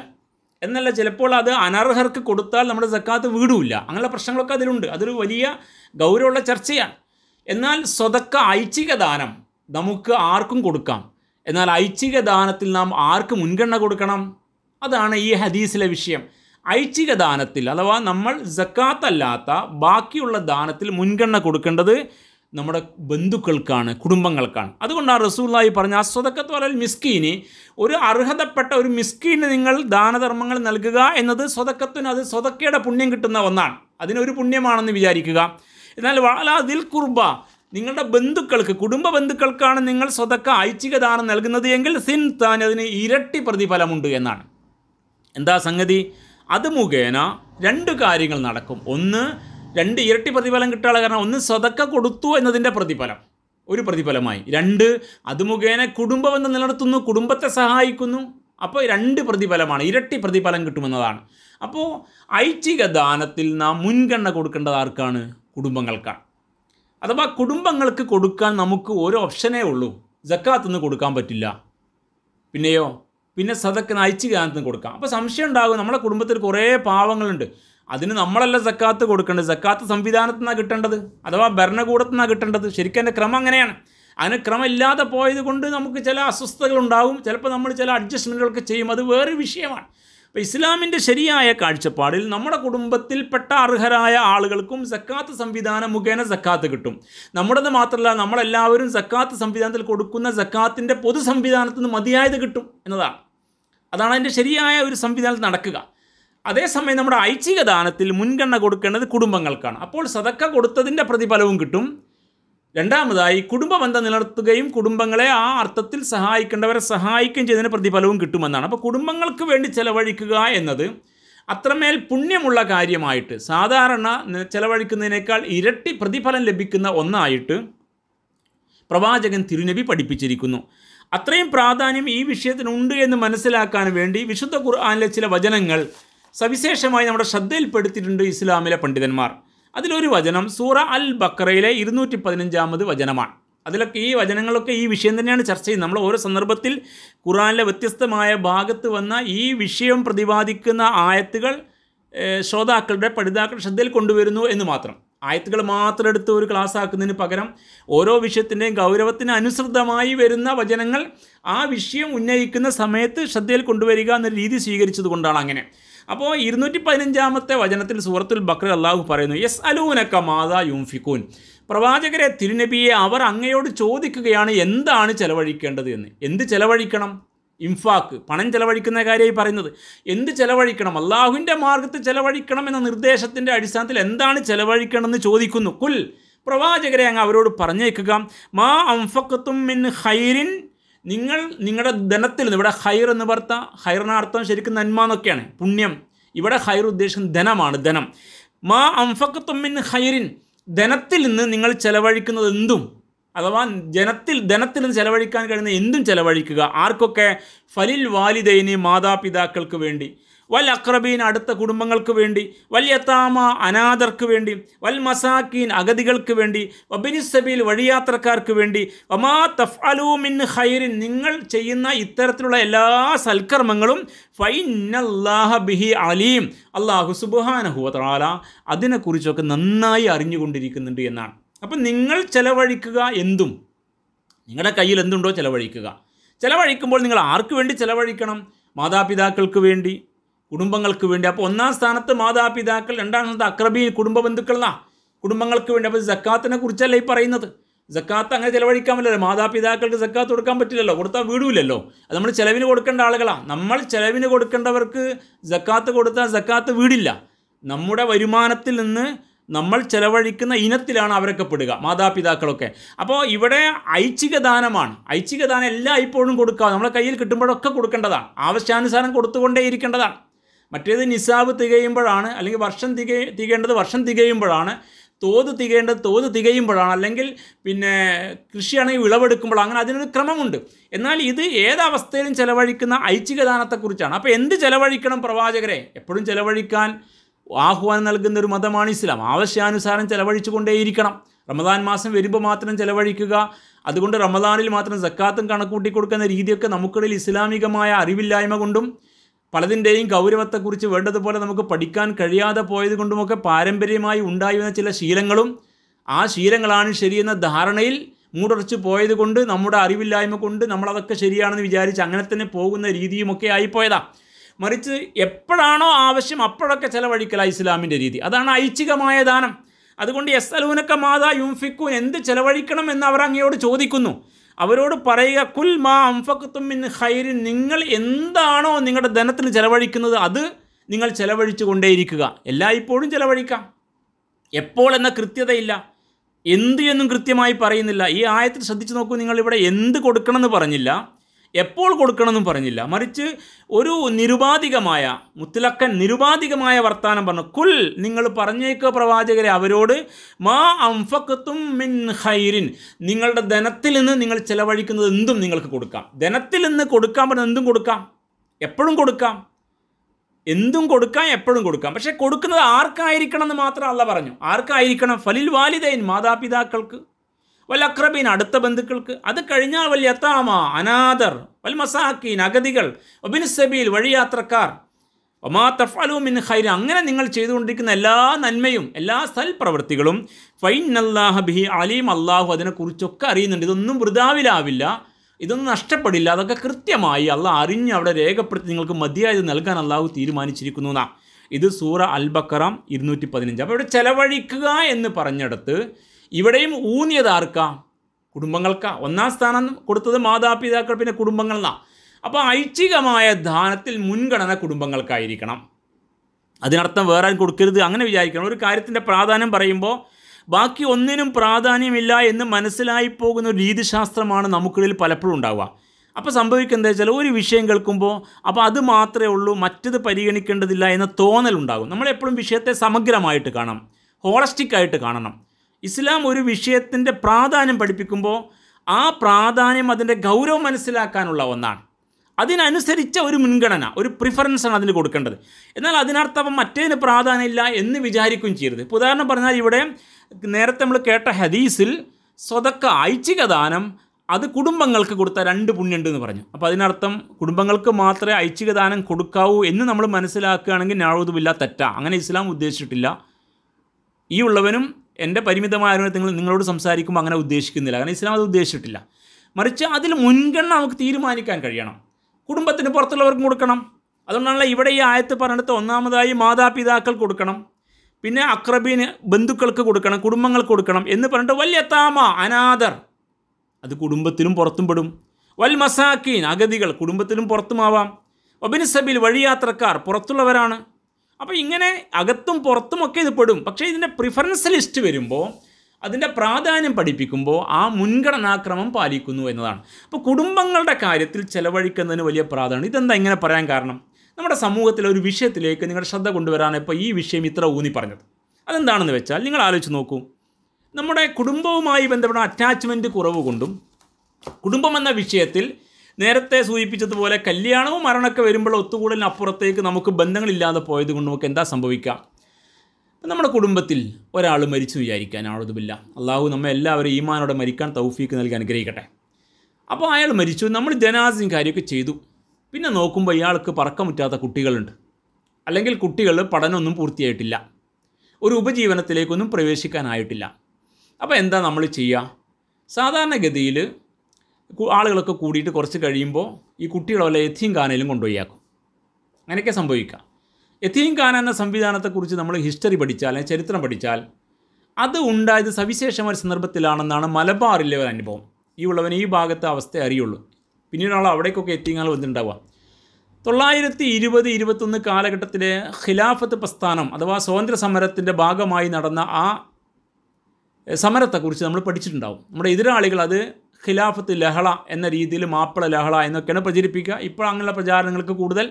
എന്നല്ല ചിലപ്പോൾ അത് അനർഹർക്ക് കൊടുത്താൽ നമ്മുടെ സക്കാത്ത് വീടുമില്ല അങ്ങനെയുള്ള പ്രശ്നങ്ങളൊക്കെ അതിലുണ്ട് അതൊരു വലിയ ഗൗരവമുള്ള ചർച്ചയാണ് എന്നാൽ സ്വതക്ക ഐച്ഛിക ദാനം നമുക്ക് ആർക്കും കൊടുക്കാം എന്നാൽ ഐച്ഛിക ദാനത്തിൽ നാം ആർക്ക് മുൻഗണന കൊടുക്കണം അതാണ് ഈ ഹദീസിലെ വിഷയം ഐച്ഛിക ദാനത്തിൽ അഥവാ നമ്മൾ ജക്കാത്തല്ലാത്ത ബാക്കിയുള്ള ദാനത്തിൽ മുൻഗണന കൊടുക്കേണ്ടത് നമ്മുടെ ബന്ധുക്കൾക്കാണ് കുടുംബങ്ങൾക്കാണ് അതുകൊണ്ടാണ് റസൂല്ലായി പറഞ്ഞ അസ്വതക്കത്ത് പറയൽ മിസ്കീന് ഒരു അർഹതപ്പെട്ട ഒരു മിസ്കീന് നിങ്ങൾ ദാനധർമ്മങ്ങൾ നൽകുക എന്നത് സ്വതക്കത്തിന് അത് സ്വതക്കയുടെ പുണ്യം കിട്ടുന്ന ഒന്നാണ് അതിനൊരു പുണ്യമാണെന്ന് വിചാരിക്കുക എന്നാൽ വളരെ ദിൽ കുർബ നിങ്ങളുടെ ബന്ധുക്കൾക്ക് കുടുംബ ബന്ധുക്കൾക്കാണ് നിങ്ങൾ സ്വതക്ക ഐച്ഛിക ദാനം നൽകുന്നത് എങ്കിൽ സിൻ താൻ അതിന് ഇരട്ടി പ്രതിഫലമുണ്ട് എന്നാണ് എന്താ സംഗതി അത് മുഖേന രണ്ട് കാര്യങ്ങൾ നടക്കും ഒന്ന് രണ്ട് ഇരട്ടി പ്രതിഫലം കിട്ടാനുള്ള കാരണം ഒന്ന് സ്വതക്ക കൊടുത്തു എന്നതിൻ്റെ പ്രതിഫലം ഒരു പ്രതിഫലമായി രണ്ട് അത് മുഖേന കുടുംബം എന്ന് നിലനിർത്തുന്നു കുടുംബത്തെ സഹായിക്കുന്നു അപ്പോൾ രണ്ട് പ്രതിഫലമാണ് ഇരട്ടി പ്രതിഫലം കിട്ടുമെന്നതാണ് അപ്പോൾ ഐച്ഛിക ദാനത്തിൽ നാം മുൻഗണന കൊടുക്കേണ്ടത് ആർക്കാണ് കുടുംബങ്ങൾക്കാണ് അഥവാ കുടുംബങ്ങൾക്ക് കൊടുക്കാൻ നമുക്ക് ഒരു ഓപ്ഷനേ ഉള്ളൂ ജക്കാത്തുനിന്ന് കൊടുക്കാൻ പറ്റില്ല പിന്നെയോ പിന്നെ നയിച്ച് നയിച്ചുകാലത്തും കൊടുക്കാം അപ്പോൾ സംശയം ഉണ്ടാകും നമ്മുടെ കുടുംബത്തിൽ കുറേ പാവങ്ങളുണ്ട് അതിന് നമ്മളല്ല സക്കാത്ത് കൊടുക്കേണ്ടത് സക്കാത്ത് സംവിധാനത്തിൽ നിന്നാണ് കിട്ടേണ്ടത് അഥവാ ഭരണകൂടത്തിൽ നിന്നാണ് കിട്ടേണ്ടത് ശരിക്കും എൻ്റെ ക്രമം അങ്ങനെയാണ് അങ്ങനെ ക്രമം ഇല്ലാതെ പോയത് കൊണ്ട് നമുക്ക് ചില ഉണ്ടാവും ചിലപ്പോൾ നമ്മൾ ചില അഡ്ജസ്റ്റ്മെൻറ്റുകളൊക്കെ ചെയ്യും അത് വേറെ വിഷയമാണ് അപ്പോൾ ഇസ്ലാമിൻ്റെ ശരിയായ കാഴ്ചപ്പാടിൽ നമ്മുടെ കുടുംബത്തിൽപ്പെട്ട അർഹരായ ആളുകൾക്കും സക്കാത്ത് സംവിധാനം മുഖേന സക്കാത്ത് കിട്ടും നമ്മുടേത് മാത്രമല്ല നമ്മളെല്ലാവരും സക്കാത്ത് സംവിധാനത്തിൽ കൊടുക്കുന്ന സക്കാത്തിൻ്റെ പൊതു സംവിധാനത്തിൽ നിന്ന് മതിയായത് കിട്ടും എന്നതാണ് അതാണ് അതിൻ്റെ ശരിയായ ഒരു സംവിധാനത്തിൽ നടക്കുക അതേസമയം നമ്മുടെ ഐച്ഛിക ദാനത്തിൽ മുൻഗണന കൊടുക്കേണ്ടത് കുടുംബങ്ങൾക്കാണ് അപ്പോൾ സതക്ക കൊടുത്തതിൻ്റെ പ്രതിഫലവും കിട്ടും രണ്ടാമതായി കുടുംബ ബന്ധം നിലനിർത്തുകയും കുടുംബങ്ങളെ ആ അർത്ഥത്തിൽ സഹായിക്കേണ്ടവരെ സഹായിക്കുകയും ചെയ്തതിന് പ്രതിഫലവും കിട്ടുമെന്നാണ് അപ്പോൾ കുടുംബങ്ങൾക്ക് വേണ്ടി ചെലവഴിക്കുക എന്നത് അത്രമേൽ പുണ്യമുള്ള കാര്യമായിട്ട് സാധാരണ ചെലവഴിക്കുന്നതിനേക്കാൾ ഇരട്ടി പ്രതിഫലം ലഭിക്കുന്ന ഒന്നായിട്ട് പ്രവാചകൻ തിരുനബി പഠിപ്പിച്ചിരിക്കുന്നു അത്രയും പ്രാധാന്യം ഈ വിഷയത്തിനുണ്ട് എന്ന് മനസ്സിലാക്കാൻ വേണ്ടി വിശുദ്ധ ഖുർആാനിലെ ചില വചനങ്ങൾ സവിശേഷമായി നമ്മുടെ ശ്രദ്ധയിൽപ്പെടുത്തിയിട്ടുണ്ട് ഇസ്ലാമിലെ പണ്ഡിതന്മാർ അതിലൊരു വചനം സൂറ അൽ ബക്രയിലെ ഇരുന്നൂറ്റി പതിനഞ്ചാമത് വചനമാണ് അതിലൊക്കെ ഈ വചനങ്ങളൊക്കെ ഈ വിഷയം തന്നെയാണ് ചർച്ച ചെയ്യുന്നത് നമ്മൾ ഓരോ സന്ദർഭത്തിൽ ഖുറാനിലെ വ്യത്യസ്തമായ ഭാഗത്ത് വന്ന ഈ വിഷയം പ്രതിപാദിക്കുന്ന ആയത്തുകൾ ശ്രോതാക്കളുടെ പഠിതാക്കളുടെ ശ്രദ്ധയിൽ കൊണ്ടുവരുന്നു എന്ന് മാത്രം ആയത്തുകൾ മാത്രം എടുത്ത് ഒരു ക്ലാസ് ആക്കുന്നതിന് പകരം ഓരോ വിഷയത്തിൻ്റെയും ഗൗരവത്തിന് അനുസൃതമായി വരുന്ന വചനങ്ങൾ ആ വിഷയം ഉന്നയിക്കുന്ന സമയത്ത് ശ്രദ്ധയിൽ കൊണ്ടുവരിക എന്ന രീതി സ്വീകരിച്ചത് കൊണ്ടാണ് അങ്ങനെ അപ്പോൾ ഇരുന്നൂറ്റി പതിനഞ്ചാമത്തെ വചനത്തിൽ സൂറത്തുൽ ബക്ര അള്ളാഹു പറയുന്നു യെസ് അലൂനക്ക മാതാ യൂംഫിക്കൂൻ പ്രവാചകരെ തിരുനബിയെ അവർ അങ്ങയോട് ചോദിക്കുകയാണ് എന്താണ് ചെലവഴിക്കേണ്ടത് എന്ന് എന്ത് ചെലവഴിക്കണം ഇംഫാക്ക് പണം ചെലവഴിക്കുന്ന കാര്യമായി പറയുന്നത് എന്ത് ചെലവഴിക്കണം അള്ളാഹുവിൻ്റെ മാർഗത്തിൽ ചെലവഴിക്കണം എന്ന നിർദ്ദേശത്തിൻ്റെ അടിസ്ഥാനത്തിൽ എന്താണ് ചെലവഴിക്കണമെന്ന് ചോദിക്കുന്നു കുൽ പ്രവാചകരെ അങ്ങ് അവരോട് പറഞ്ഞേക്കുക മാ അംഫക്കത്തും മിൻ ഹൈരിൻ നിങ്ങൾ നിങ്ങളുടെ ധനത്തിൽ നിന്ന് ഇവിടെ ഹൈർ എന്ന് പറഞ്ഞ ഹൈറിനർത്ഥം അർത്ഥം ശരിക്കും നന്മ എന്നൊക്കെയാണ് പുണ്യം ഇവിടെ ഹൈർ ഉദ്ദേശം ധനമാണ് ധനം മാ അംഫക്കത്തും മിൻ ഹൈറിൻ ധനത്തിൽ നിന്ന് നിങ്ങൾ ചെലവഴിക്കുന്നത് എന്തും അഥവാ ജനത്തിൽ ധനത്തിന് ചെലവഴിക്കാൻ കഴിയുന്ന എന്തും ചെലവഴിക്കുക ആർക്കൊക്കെ ഫലിൽ വാലിദൈനി മാതാപിതാക്കൾക്ക് വേണ്ടി വൽ അക്രബീൻ അടുത്ത കുടുംബങ്ങൾക്ക് വേണ്ടി വൽ യത്താമ അനാഥർക്ക് വേണ്ടി വൽ മസാക്കീൻ അഗതികൾക്ക് വേണ്ടി വബിനിസബീൽ വഴിയാത്രക്കാർക്ക് വേണ്ടി വമാ തഫ് അലൂമിൻ ഹൈറിൻ നിങ്ങൾ ചെയ്യുന്ന ഇത്തരത്തിലുള്ള എല്ലാ സൽക്കർമ്മങ്ങളും ഫൈനല്ലാഹ ബിഹി അലീം അള്ളാഹു സുബാനഹുവ തആല അതിനെക്കുറിച്ചൊക്കെ നന്നായി അറിഞ്ഞുകൊണ്ടിരിക്കുന്നുണ്ട് എന്നാണ് അപ്പം നിങ്ങൾ ചിലവഴിക്കുക എന്തും നിങ്ങളുടെ കയ്യിൽ എന്തുണ്ടോ ചിലവഴിക്കുക ചിലവഴിക്കുമ്പോൾ നിങ്ങൾ ആർക്ക് വേണ്ടി ചിലവഴിക്കണം മാതാപിതാക്കൾക്ക് വേണ്ടി കുടുംബങ്ങൾക്ക് വേണ്ടി അപ്പോൾ ഒന്നാം സ്ഥാനത്ത് മാതാപിതാക്കൾ രണ്ടാം സ്ഥാനത്ത് അക്രബി കുടുംബ എന്നാ കുടുംബങ്ങൾക്ക് വേണ്ടി അപ്പോൾ ജക്കാത്തിനെ കുറിച്ചല്ല ഈ പറയുന്നത് ജക്കാത്ത് അങ്ങനെ ചിലവഴിക്കാൻ പറ്റില്ലല്ലോ മാതാപിതാക്കൾക്ക് ജക്കാത്ത് കൊടുക്കാൻ പറ്റില്ലല്ലോ കൊടുത്താൽ വീടില്ലല്ലോ അത് നമ്മൾ ചിലവിന് കൊടുക്കേണ്ട ആളുകളാണ് നമ്മൾ ചിലവിന് കൊടുക്കേണ്ടവർക്ക് ജക്കാത്ത് കൊടുത്താൽ ജക്കാത്ത് വീടില്ല നമ്മുടെ വരുമാനത്തിൽ നിന്ന് നമ്മൾ ചെലവഴിക്കുന്ന ഇനത്തിലാണ് അവരൊക്കെ പെടുക മാതാപിതാക്കളൊക്കെ അപ്പോൾ ഇവിടെ ഐച്ഛിക ദാനമാണ് ഐച്ഛിക ദാനം എല്ലാം ഇപ്പോഴും കൊടുക്കുക നമ്മളെ കയ്യിൽ കിട്ടുമ്പോഴൊക്കെ കൊടുക്കേണ്ടതാണ് ആവശ്യാനുസാരം കൊടുത്തുകൊണ്ടേ ഇരിക്കേണ്ടതാണ് മറ്റേത് നിസാബ് തികയുമ്പോഴാണ് അല്ലെങ്കിൽ വർഷം തിക തികയേണ്ടത് വർഷം തികയുമ്പോഴാണ് തോത് തികയേണ്ടത് തോത് തികയുമ്പോഴാണ് അല്ലെങ്കിൽ പിന്നെ കൃഷിയാണെങ്കിൽ വിളവെടുക്കുമ്പോൾ അങ്ങനെ അതിനൊരു ക്രമമുണ്ട് എന്നാൽ ഇത് ഏതവസ്ഥയിലും ചെലവഴിക്കുന്ന ഐച്ഛികദാനത്തെക്കുറിച്ചാണ് ദാനത്തെക്കുറിച്ചാണ് അപ്പോൾ എന്ത് ചെലവഴിക്കണം പ്രവാചകരെ എപ്പോഴും ചെലവഴിക്കാൻ ആഹ്വാനം നൽകുന്ന ഒരു മതമാണ് ഇസ്ലാം ആവശ്യാനുസാരം കൊണ്ടേയിരിക്കണം റമദാൻ മാസം വരുമ്പോൾ മാത്രം ചെലവഴിക്കുക അതുകൊണ്ട് റമദാനിൽ മാത്രം സക്കാത്തും കണക്കൂട്ടി കൊടുക്കുന്ന രീതിയൊക്കെ നമുക്കിടയിൽ ഇസ്ലാമികമായ അറിവില്ലായ്മ കൊണ്ടും പലതിൻ്റെയും ഗൗരവത്തെക്കുറിച്ച് വേണ്ടതുപോലെ നമുക്ക് പഠിക്കാൻ കഴിയാതെ പോയത് കൊണ്ടുമൊക്കെ പാരമ്പര്യമായി ഉണ്ടായി വന്ന ചില ശീലങ്ങളും ആ ശീലങ്ങളാണ് ശരിയെന്ന ധാരണയിൽ മൂടറച്ച് പോയത് കൊണ്ട് നമ്മുടെ അറിവില്ലായ്മ കൊണ്ട് നമ്മളതൊക്കെ ശരിയാണെന്ന് വിചാരിച്ച് അങ്ങനെ തന്നെ പോകുന്ന രീതിയുമൊക്കെ ആയിപ്പോയതാണ് മറിച്ച് എപ്പോഴാണോ ആവശ്യം അപ്പോഴൊക്കെ ചിലവഴിക്കല ഇസ്ലാമിൻ്റെ രീതി അതാണ് ഐച്ഛികമായ ദാനം അതുകൊണ്ട് എസ് അലൂനക്ക മാതാ യുംഫിക്കു എന്ത് ചിലവഴിക്കണം എന്ന് അവർ അങ്ങയോട് ചോദിക്കുന്നു അവരോട് പറയുക കുൽ മാ അംഫക്കുത്തും മിൻ ഹൈരിൻ നിങ്ങൾ എന്താണോ നിങ്ങളുടെ ധനത്തിന് ചിലവഴിക്കുന്നത് അത് നിങ്ങൾ ചിലവഴിച്ചു കൊണ്ടേയിരിക്കുക എല്ലായ്പ്പോഴും ചിലവഴിക്കാം എപ്പോൾ എന്ന കൃത്യതയില്ല എന്ത് എന്നും കൃത്യമായി പറയുന്നില്ല ഈ ആയത്തിൽ ശ്രദ്ധിച്ചു നോക്കൂ നിങ്ങളിവിടെ എന്ത് കൊടുക്കണമെന്ന് പറഞ്ഞില്ല എപ്പോൾ കൊടുക്കണമെന്നും പറഞ്ഞില്ല മറിച്ച് ഒരു നിരുപാധികമായ മുത്തലക്കൻ നിരുപാധികമായ വർത്താനം പറഞ്ഞു കുൽ നിങ്ങൾ പറഞ്ഞേക്കുക പ്രവാചകരെ അവരോട് മാ അംഫക്കത്തും മിൻ ഹൈരിൻ നിങ്ങളുടെ ധനത്തിൽ നിന്ന് നിങ്ങൾ ചിലവഴിക്കുന്നത് എന്തും നിങ്ങൾക്ക് കൊടുക്കാം ധനത്തിൽ നിന്ന് കൊടുക്കാൻ പറഞ്ഞാൽ എന്തും കൊടുക്കാം എപ്പോഴും കൊടുക്കാം എന്തും കൊടുക്കാം എപ്പോഴും കൊടുക്കാം പക്ഷേ കൊടുക്കുന്നത് ആർക്കായിരിക്കണം എന്ന് മാത്രം അല്ല പറഞ്ഞു ആർക്കായിരിക്കണം ഫലിൽ വാലിദൈൻ മാതാപിതാക്കൾക്ക് വല്ല അക്രബീൻ അടുത്ത ബന്ധുക്കൾക്ക് അത് കഴിഞ്ഞാൽ വലിയ അത്താമ അനാദർ വൽ മസാക്കീൻ അഗതികൾ ഒബിൻ സബീൽ വഴിയാത്രക്കാർ ഒമാ തഫാലു മിൻ ഖൈർ അങ്ങനെ നിങ്ങൾ ചെയ്തുകൊണ്ടിരിക്കുന്ന എല്ലാ നന്മയും എല്ലാ സൽപ്രവൃത്തികളും ഫൈൻ അല്ലാഹ ബിഹി അലീം അള്ളാഹു അതിനെക്കുറിച്ചൊക്കെ അറിയുന്നുണ്ട് ഇതൊന്നും വൃതാവിലാവില്ല ഇതൊന്നും നഷ്ടപ്പെടില്ല അതൊക്കെ കൃത്യമായി അള്ളാഹ് അറിഞ്ഞ് അവിടെ രേഖപ്പെടുത്തി നിങ്ങൾക്ക് മതിയായത് നൽകാൻ അള്ളാഹു തീരുമാനിച്ചിരിക്കുന്നു എന്നാ ഇത് സൂറ അൽബക്കറാം ഇരുന്നൂറ്റി പതിനഞ്ച് അപ്പോൾ ഇവിടെ ചെലവഴിക്കുക എന്ന് പറഞ്ഞിടത്ത് ഇവിടെയും ഊന്നിയത് ആർക്കാം കുടുംബങ്ങൾക്കാ ഒന്നാം സ്ഥാനം കൊടുത്തത് മാതാപിതാക്കൾ പിന്നെ കുടുംബങ്ങളാണ് അപ്പോൾ ഐച്ഛികമായ ദാനത്തിൽ മുൻഗണന കുടുംബങ്ങൾക്കായിരിക്കണം അതിനർത്ഥം വേറെ കൊടുക്കരുത് അങ്ങനെ വിചാരിക്കണം ഒരു കാര്യത്തിൻ്റെ പ്രാധാന്യം പറയുമ്പോൾ ബാക്കി ഒന്നിനും പ്രാധാന്യമില്ല എന്ന് മനസ്സിലായി പോകുന്ന ഒരു രീതിശാസ്ത്രമാണ് നമുക്കിടയിൽ പലപ്പോഴും ഉണ്ടാവുക അപ്പോൾ സംഭവിക്കുന്നത് എന്താ വെച്ചാൽ ഒരു വിഷയം കേൾക്കുമ്പോൾ അപ്പോൾ അത് മാത്രമേ ഉള്ളൂ മറ്റത് പരിഗണിക്കേണ്ടതില്ല എന്ന തോന്നലുണ്ടാകും നമ്മളെപ്പോഴും വിഷയത്തെ സമഗ്രമായിട്ട് കാണണം ഹോളസ്റ്റിക്കായിട്ട് ആയിട്ട് കാണണം ഇസ്ലാം ഒരു വിഷയത്തിൻ്റെ പ്രാധാന്യം പഠിപ്പിക്കുമ്പോൾ ആ പ്രാധാന്യം അതിൻ്റെ ഗൗരവം മനസ്സിലാക്കാനുള്ള ഒന്നാണ് അതിനനുസരിച്ച ഒരു മുൻഗണന ഒരു പ്രിഫറൻസാണ് അതിന് കൊടുക്കേണ്ടത് എന്നാൽ അതിനർത്ഥം മറ്റേതിന് പ്രാധാന്യം ഇല്ല എന്ന് വിചാരിക്കുകയും ചെയ്യരുത് ഇപ്പോൾ ഉദാഹരണം പറഞ്ഞാൽ ഇവിടെ നേരത്തെ നമ്മൾ കേട്ട ഹദീസിൽ സ്വതക്ക ഐച്ഛികദാനം ദാനം അത് കുടുംബങ്ങൾക്ക് കൊടുത്ത രണ്ട് പുണ്യുണ്ട് എന്ന് പറഞ്ഞു അപ്പോൾ അതിനർത്ഥം കുടുംബങ്ങൾക്ക് മാത്രമേ ഐച്ഛികദാനം ദാനം കൊടുക്കാവൂ എന്ന് നമ്മൾ മനസ്സിലാക്കുകയാണെങ്കിൽ ഇതുമില്ല തെറ്റാ അങ്ങനെ ഇസ്ലാം ഉദ്ദേശിച്ചിട്ടില്ല ഈ ഉള്ളവനും എൻ്റെ പരിമിതമായ അനുഭവത്തിൽ നിങ്ങളോട് സംസാരിക്കുമ്പോൾ അങ്ങനെ ഉദ്ദേശിക്കുന്നില്ല കാരണം ഇസ്ലാം അത് ഉദ്ദേശിച്ചിട്ടില്ല മറിച്ച് അതിൽ മുൻഗണന നമുക്ക് തീരുമാനിക്കാൻ കഴിയണം കുടുംബത്തിന് പുറത്തുള്ളവർക്കും കൊടുക്കണം അതുകൊണ്ടാണല്ലോ ഇവിടെ ഈ ആയത്ത് പറഞ്ഞിടത്ത് ഒന്നാമതായി മാതാപിതാക്കൾ കൊടുക്കണം പിന്നെ അക്രബീന് ബന്ധുക്കൾക്ക് കൊടുക്കണം കുടുംബങ്ങൾക്ക് കൊടുക്കണം എന്ന് പറഞ്ഞിട്ട് വലിയ താമ അനാദർ അത് കുടുംബത്തിലും പുറത്തും പെടും വൽ മസാക്കീൻ അഗതികൾ കുടുംബത്തിലും പുറത്തുമാവാം ഒബിൻ സബിൽ വഴിയാത്രക്കാർ പുറത്തുള്ളവരാണ് അപ്പോൾ ഇങ്ങനെ അകത്തും പുറത്തുമൊക്കെ ഇത് പെടും പക്ഷേ ഇതിൻ്റെ പ്രിഫറൻസ് ലിസ്റ്റ് വരുമ്പോൾ അതിൻ്റെ പ്രാധാന്യം പഠിപ്പിക്കുമ്പോൾ ആ മുൻഗണനാക്രമം പാലിക്കുന്നു എന്നതാണ് അപ്പോൾ കുടുംബങ്ങളുടെ കാര്യത്തിൽ ചെലവഴിക്കുന്നതിന് വലിയ പ്രാധാന്യം ഇതെന്താ ഇങ്ങനെ പറയാൻ കാരണം നമ്മുടെ സമൂഹത്തിലെ ഒരു വിഷയത്തിലേക്ക് നിങ്ങളുടെ ശ്രദ്ധ കൊണ്ടുവരാൻ ഇപ്പോൾ ഈ വിഷയം ഇത്ര ഊന്നി പറഞ്ഞത് അതെന്താണെന്ന് വെച്ചാൽ നിങ്ങൾ ആലോചിച്ച് നോക്കൂ നമ്മുടെ കുടുംബവുമായി ബന്ധപ്പെട്ട അറ്റാച്ച്മെൻറ്റ് കുറവ് കൊണ്ടും കുടുംബം എന്ന വിഷയത്തിൽ നേരത്തെ സൂചിപ്പിച്ചതുപോലെ കല്യാണവും മരണമൊക്കെ വരുമ്പോൾ ഒത്തുകൂടലിന് അപ്പുറത്തേക്ക് നമുക്ക് ബന്ധങ്ങളില്ലാതെ പോയത് കൊണ്ട് നമുക്ക് എന്താ സംഭവിക്കാം നമ്മുടെ കുടുംബത്തിൽ ഒരാൾ മരിച്ചു വിചാരിക്കാൻ ആളുതുമില്ല അള്ളാഹു നമ്മെ എല്ലാവരും ഈമാനോടെ മരിക്കാൻ തൗഫീക്ക് നൽകി അനുഗ്രഹിക്കട്ടെ അപ്പോൾ അയാൾ മരിച്ചു നമ്മൾ ജനാസിയും കാര്യമൊക്കെ ചെയ്തു പിന്നെ നോക്കുമ്പോൾ ഇയാൾക്ക് പറക്കം പറ്റാത്ത കുട്ടികളുണ്ട് അല്ലെങ്കിൽ കുട്ടികൾ പഠനമൊന്നും പൂർത്തിയായിട്ടില്ല ഒരു ഉപജീവനത്തിലേക്കൊന്നും പ്രവേശിക്കാനായിട്ടില്ല അപ്പോൾ എന്താ നമ്മൾ ചെയ്യുക സാധാരണഗതിയിൽ ആളുകളൊക്കെ കൂടിയിട്ട് കുറച്ച് കഴിയുമ്പോൾ ഈ കുട്ടികളെ വല്ല എത്തിയും കാനയിലും കൊണ്ടുപോയാക്കും അങ്ങനെയൊക്കെ സംഭവിക്കാം എത്തിയും കാന എന്ന സംവിധാനത്തെക്കുറിച്ച് നമ്മൾ ഹിസ്റ്ററി പഠിച്ചാൽ അല്ലെങ്കിൽ ചരിത്രം പഠിച്ചാൽ അത് ഉണ്ടായത് സവിശേഷമായ സന്ദർഭത്തിലാണെന്നാണ് മലബാറിലെ ഒരു അനുഭവം ഈ ഉള്ളവന് ഈ ഭാഗത്തെ അവസ്ഥ അറിയുള്ളൂ പിന്നീട് ആൾ അവിടേക്കൊക്കെ എത്തിയാൽ വന്നിട്ടുണ്ടാവുക തൊള്ളായിരത്തി ഇരുപത് ഇരുപത്തൊന്ന് കാലഘട്ടത്തിലെ ഖിലാഫത്ത് പ്രസ്ഥാനം അഥവാ സ്വാതന്ത്ര്യ സമരത്തിൻ്റെ ഭാഗമായി നടന്ന ആ സമരത്തെക്കുറിച്ച് നമ്മൾ പഠിച്ചിട്ടുണ്ടാവും നമ്മുടെ എതിരാളികൾ അത് ഖിലാഫത്ത് ലഹള എന്ന രീതിയിൽ മാപ്പിള ലഹള എന്നൊക്കെയാണ് പ്രചരിപ്പിക്കുക ഇപ്പോൾ അങ്ങനെയുള്ള പ്രചാരണങ്ങൾക്ക് കൂടുതൽ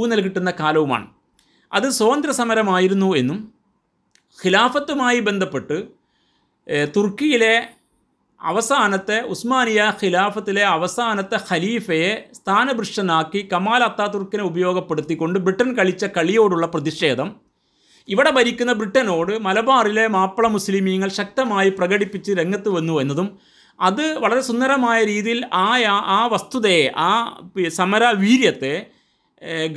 ഊന്നൽ കിട്ടുന്ന കാലവുമാണ് അത് സ്വതന്ത്ര സമരമായിരുന്നു എന്നും ഖിലാഫത്തുമായി ബന്ധപ്പെട്ട് തുർക്കിയിലെ അവസാനത്തെ ഉസ്മാനിയ ഖിലാഫത്തിലെ അവസാനത്തെ ഖലീഫയെ സ്ഥാനഭൃഷ്ടനാക്കി കമാൽ അത്താതുർക്കിനെ ഉപയോഗപ്പെടുത്തിക്കൊണ്ട് ബ്രിട്ടൻ കളിച്ച കളിയോടുള്ള പ്രതിഷേധം ഇവിടെ ഭരിക്കുന്ന ബ്രിട്ടനോട് മലബാറിലെ മാപ്പിള മുസ്ലിമീങ്ങൾ ശക്തമായി പ്രകടിപ്പിച്ച് രംഗത്ത് വന്നു എന്നതും അത് വളരെ സുന്ദരമായ രീതിയിൽ ആ ആ വസ്തുതയെ ആ സമരവീര്യത്തെ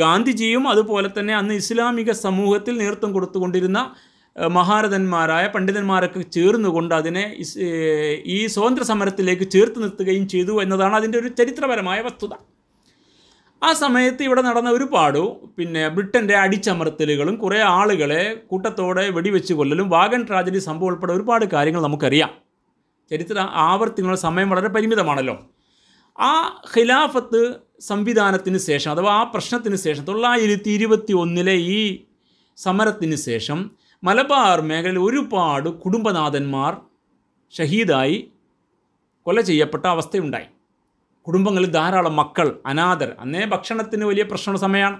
ഗാന്ധിജിയും അതുപോലെ തന്നെ അന്ന് ഇസ്ലാമിക സമൂഹത്തിൽ നേതൃത്വം കൊടുത്തുകൊണ്ടിരുന്ന മഹാരഥന്മാരായ പണ്ഡിതന്മാരൊക്കെ ചേർന്നുകൊണ്ട് അതിനെ ഈ സ്വതന്ത്ര സമരത്തിലേക്ക് ചേർത്ത് നിർത്തുകയും ചെയ്തു എന്നതാണ് അതിൻ്റെ ഒരു ചരിത്രപരമായ വസ്തുത ആ സമയത്ത് ഇവിടെ നടന്ന ഒരുപാട് പിന്നെ ബ്രിട്ടൻ്റെ അടിച്ചമർത്തലുകളും കുറേ ആളുകളെ കൂട്ടത്തോടെ വെടിവെച്ച് കൊല്ലലും വാഗൺ ട്രാജഡി സംഭവം ഉൾപ്പെടെ ഒരുപാട് കാര്യങ്ങൾ നമുക്കറിയാം ചരിത്ര ആവർത്തിക്കുന്ന സമയം വളരെ പരിമിതമാണല്ലോ ആ ഖിലാഫത്ത് സംവിധാനത്തിന് ശേഷം അഥവാ ആ പ്രശ്നത്തിന് ശേഷം തൊള്ളായിരത്തി ഇരുപത്തി ഒന്നിലെ ഈ സമരത്തിന് ശേഷം മലബാർ മേഖലയിൽ ഒരുപാട് കുടുംബനാഥന്മാർ ഷഹീദായി കൊല ചെയ്യപ്പെട്ട അവസ്ഥയുണ്ടായി കുടുംബങ്ങളിൽ ധാരാളം മക്കൾ അനാഥർ അന്നേ ഭക്ഷണത്തിന് വലിയ പ്രശ്ന സമയമാണ്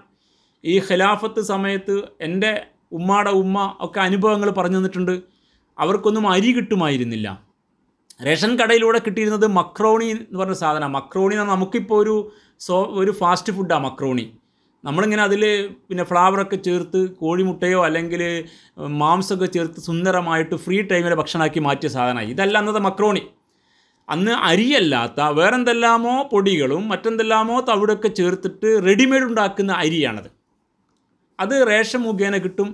ഈ ഖിലാഫത്ത് സമയത്ത് എൻ്റെ ഉമ്മാടെ ഉമ്മ ഒക്കെ അനുഭവങ്ങൾ പറഞ്ഞു തന്നിട്ടുണ്ട് അവർക്കൊന്നും അരി കിട്ടുമായിരുന്നില്ല റേഷൻ കടയിലൂടെ കിട്ടിയിരുന്നത് മക്രോണി എന്ന് പറഞ്ഞ സാധനമാണ് മക്രോണി എന്ന് നമുക്കിപ്പോൾ ഒരു സോ ഒരു ഫാസ്റ്റ് ഫുഡാണ് മക്രോണി നമ്മളിങ്ങനെ അതിൽ പിന്നെ ഫ്ലവറൊക്കെ ചേർത്ത് കോഴിമുട്ടയോ അല്ലെങ്കിൽ മാംസമൊക്കെ ചേർത്ത് സുന്ദരമായിട്ട് ഫ്രീ ടൈമിൽ ഭക്ഷണമാക്കി മാറ്റിയ സാധനമായി ഇതല്ല അന്നത്തെ മക്രോണി അന്ന് അരിയല്ലാത്ത വേറെന്തെല്ലാമോ പൊടികളും മറ്റെന്തെല്ലാമോ തവിടൊക്കെ ചേർത്തിട്ട് റെഡിമെയ്ഡ് ഉണ്ടാക്കുന്ന അരിയാണത് അത് റേഷൻ മുഖേന കിട്ടും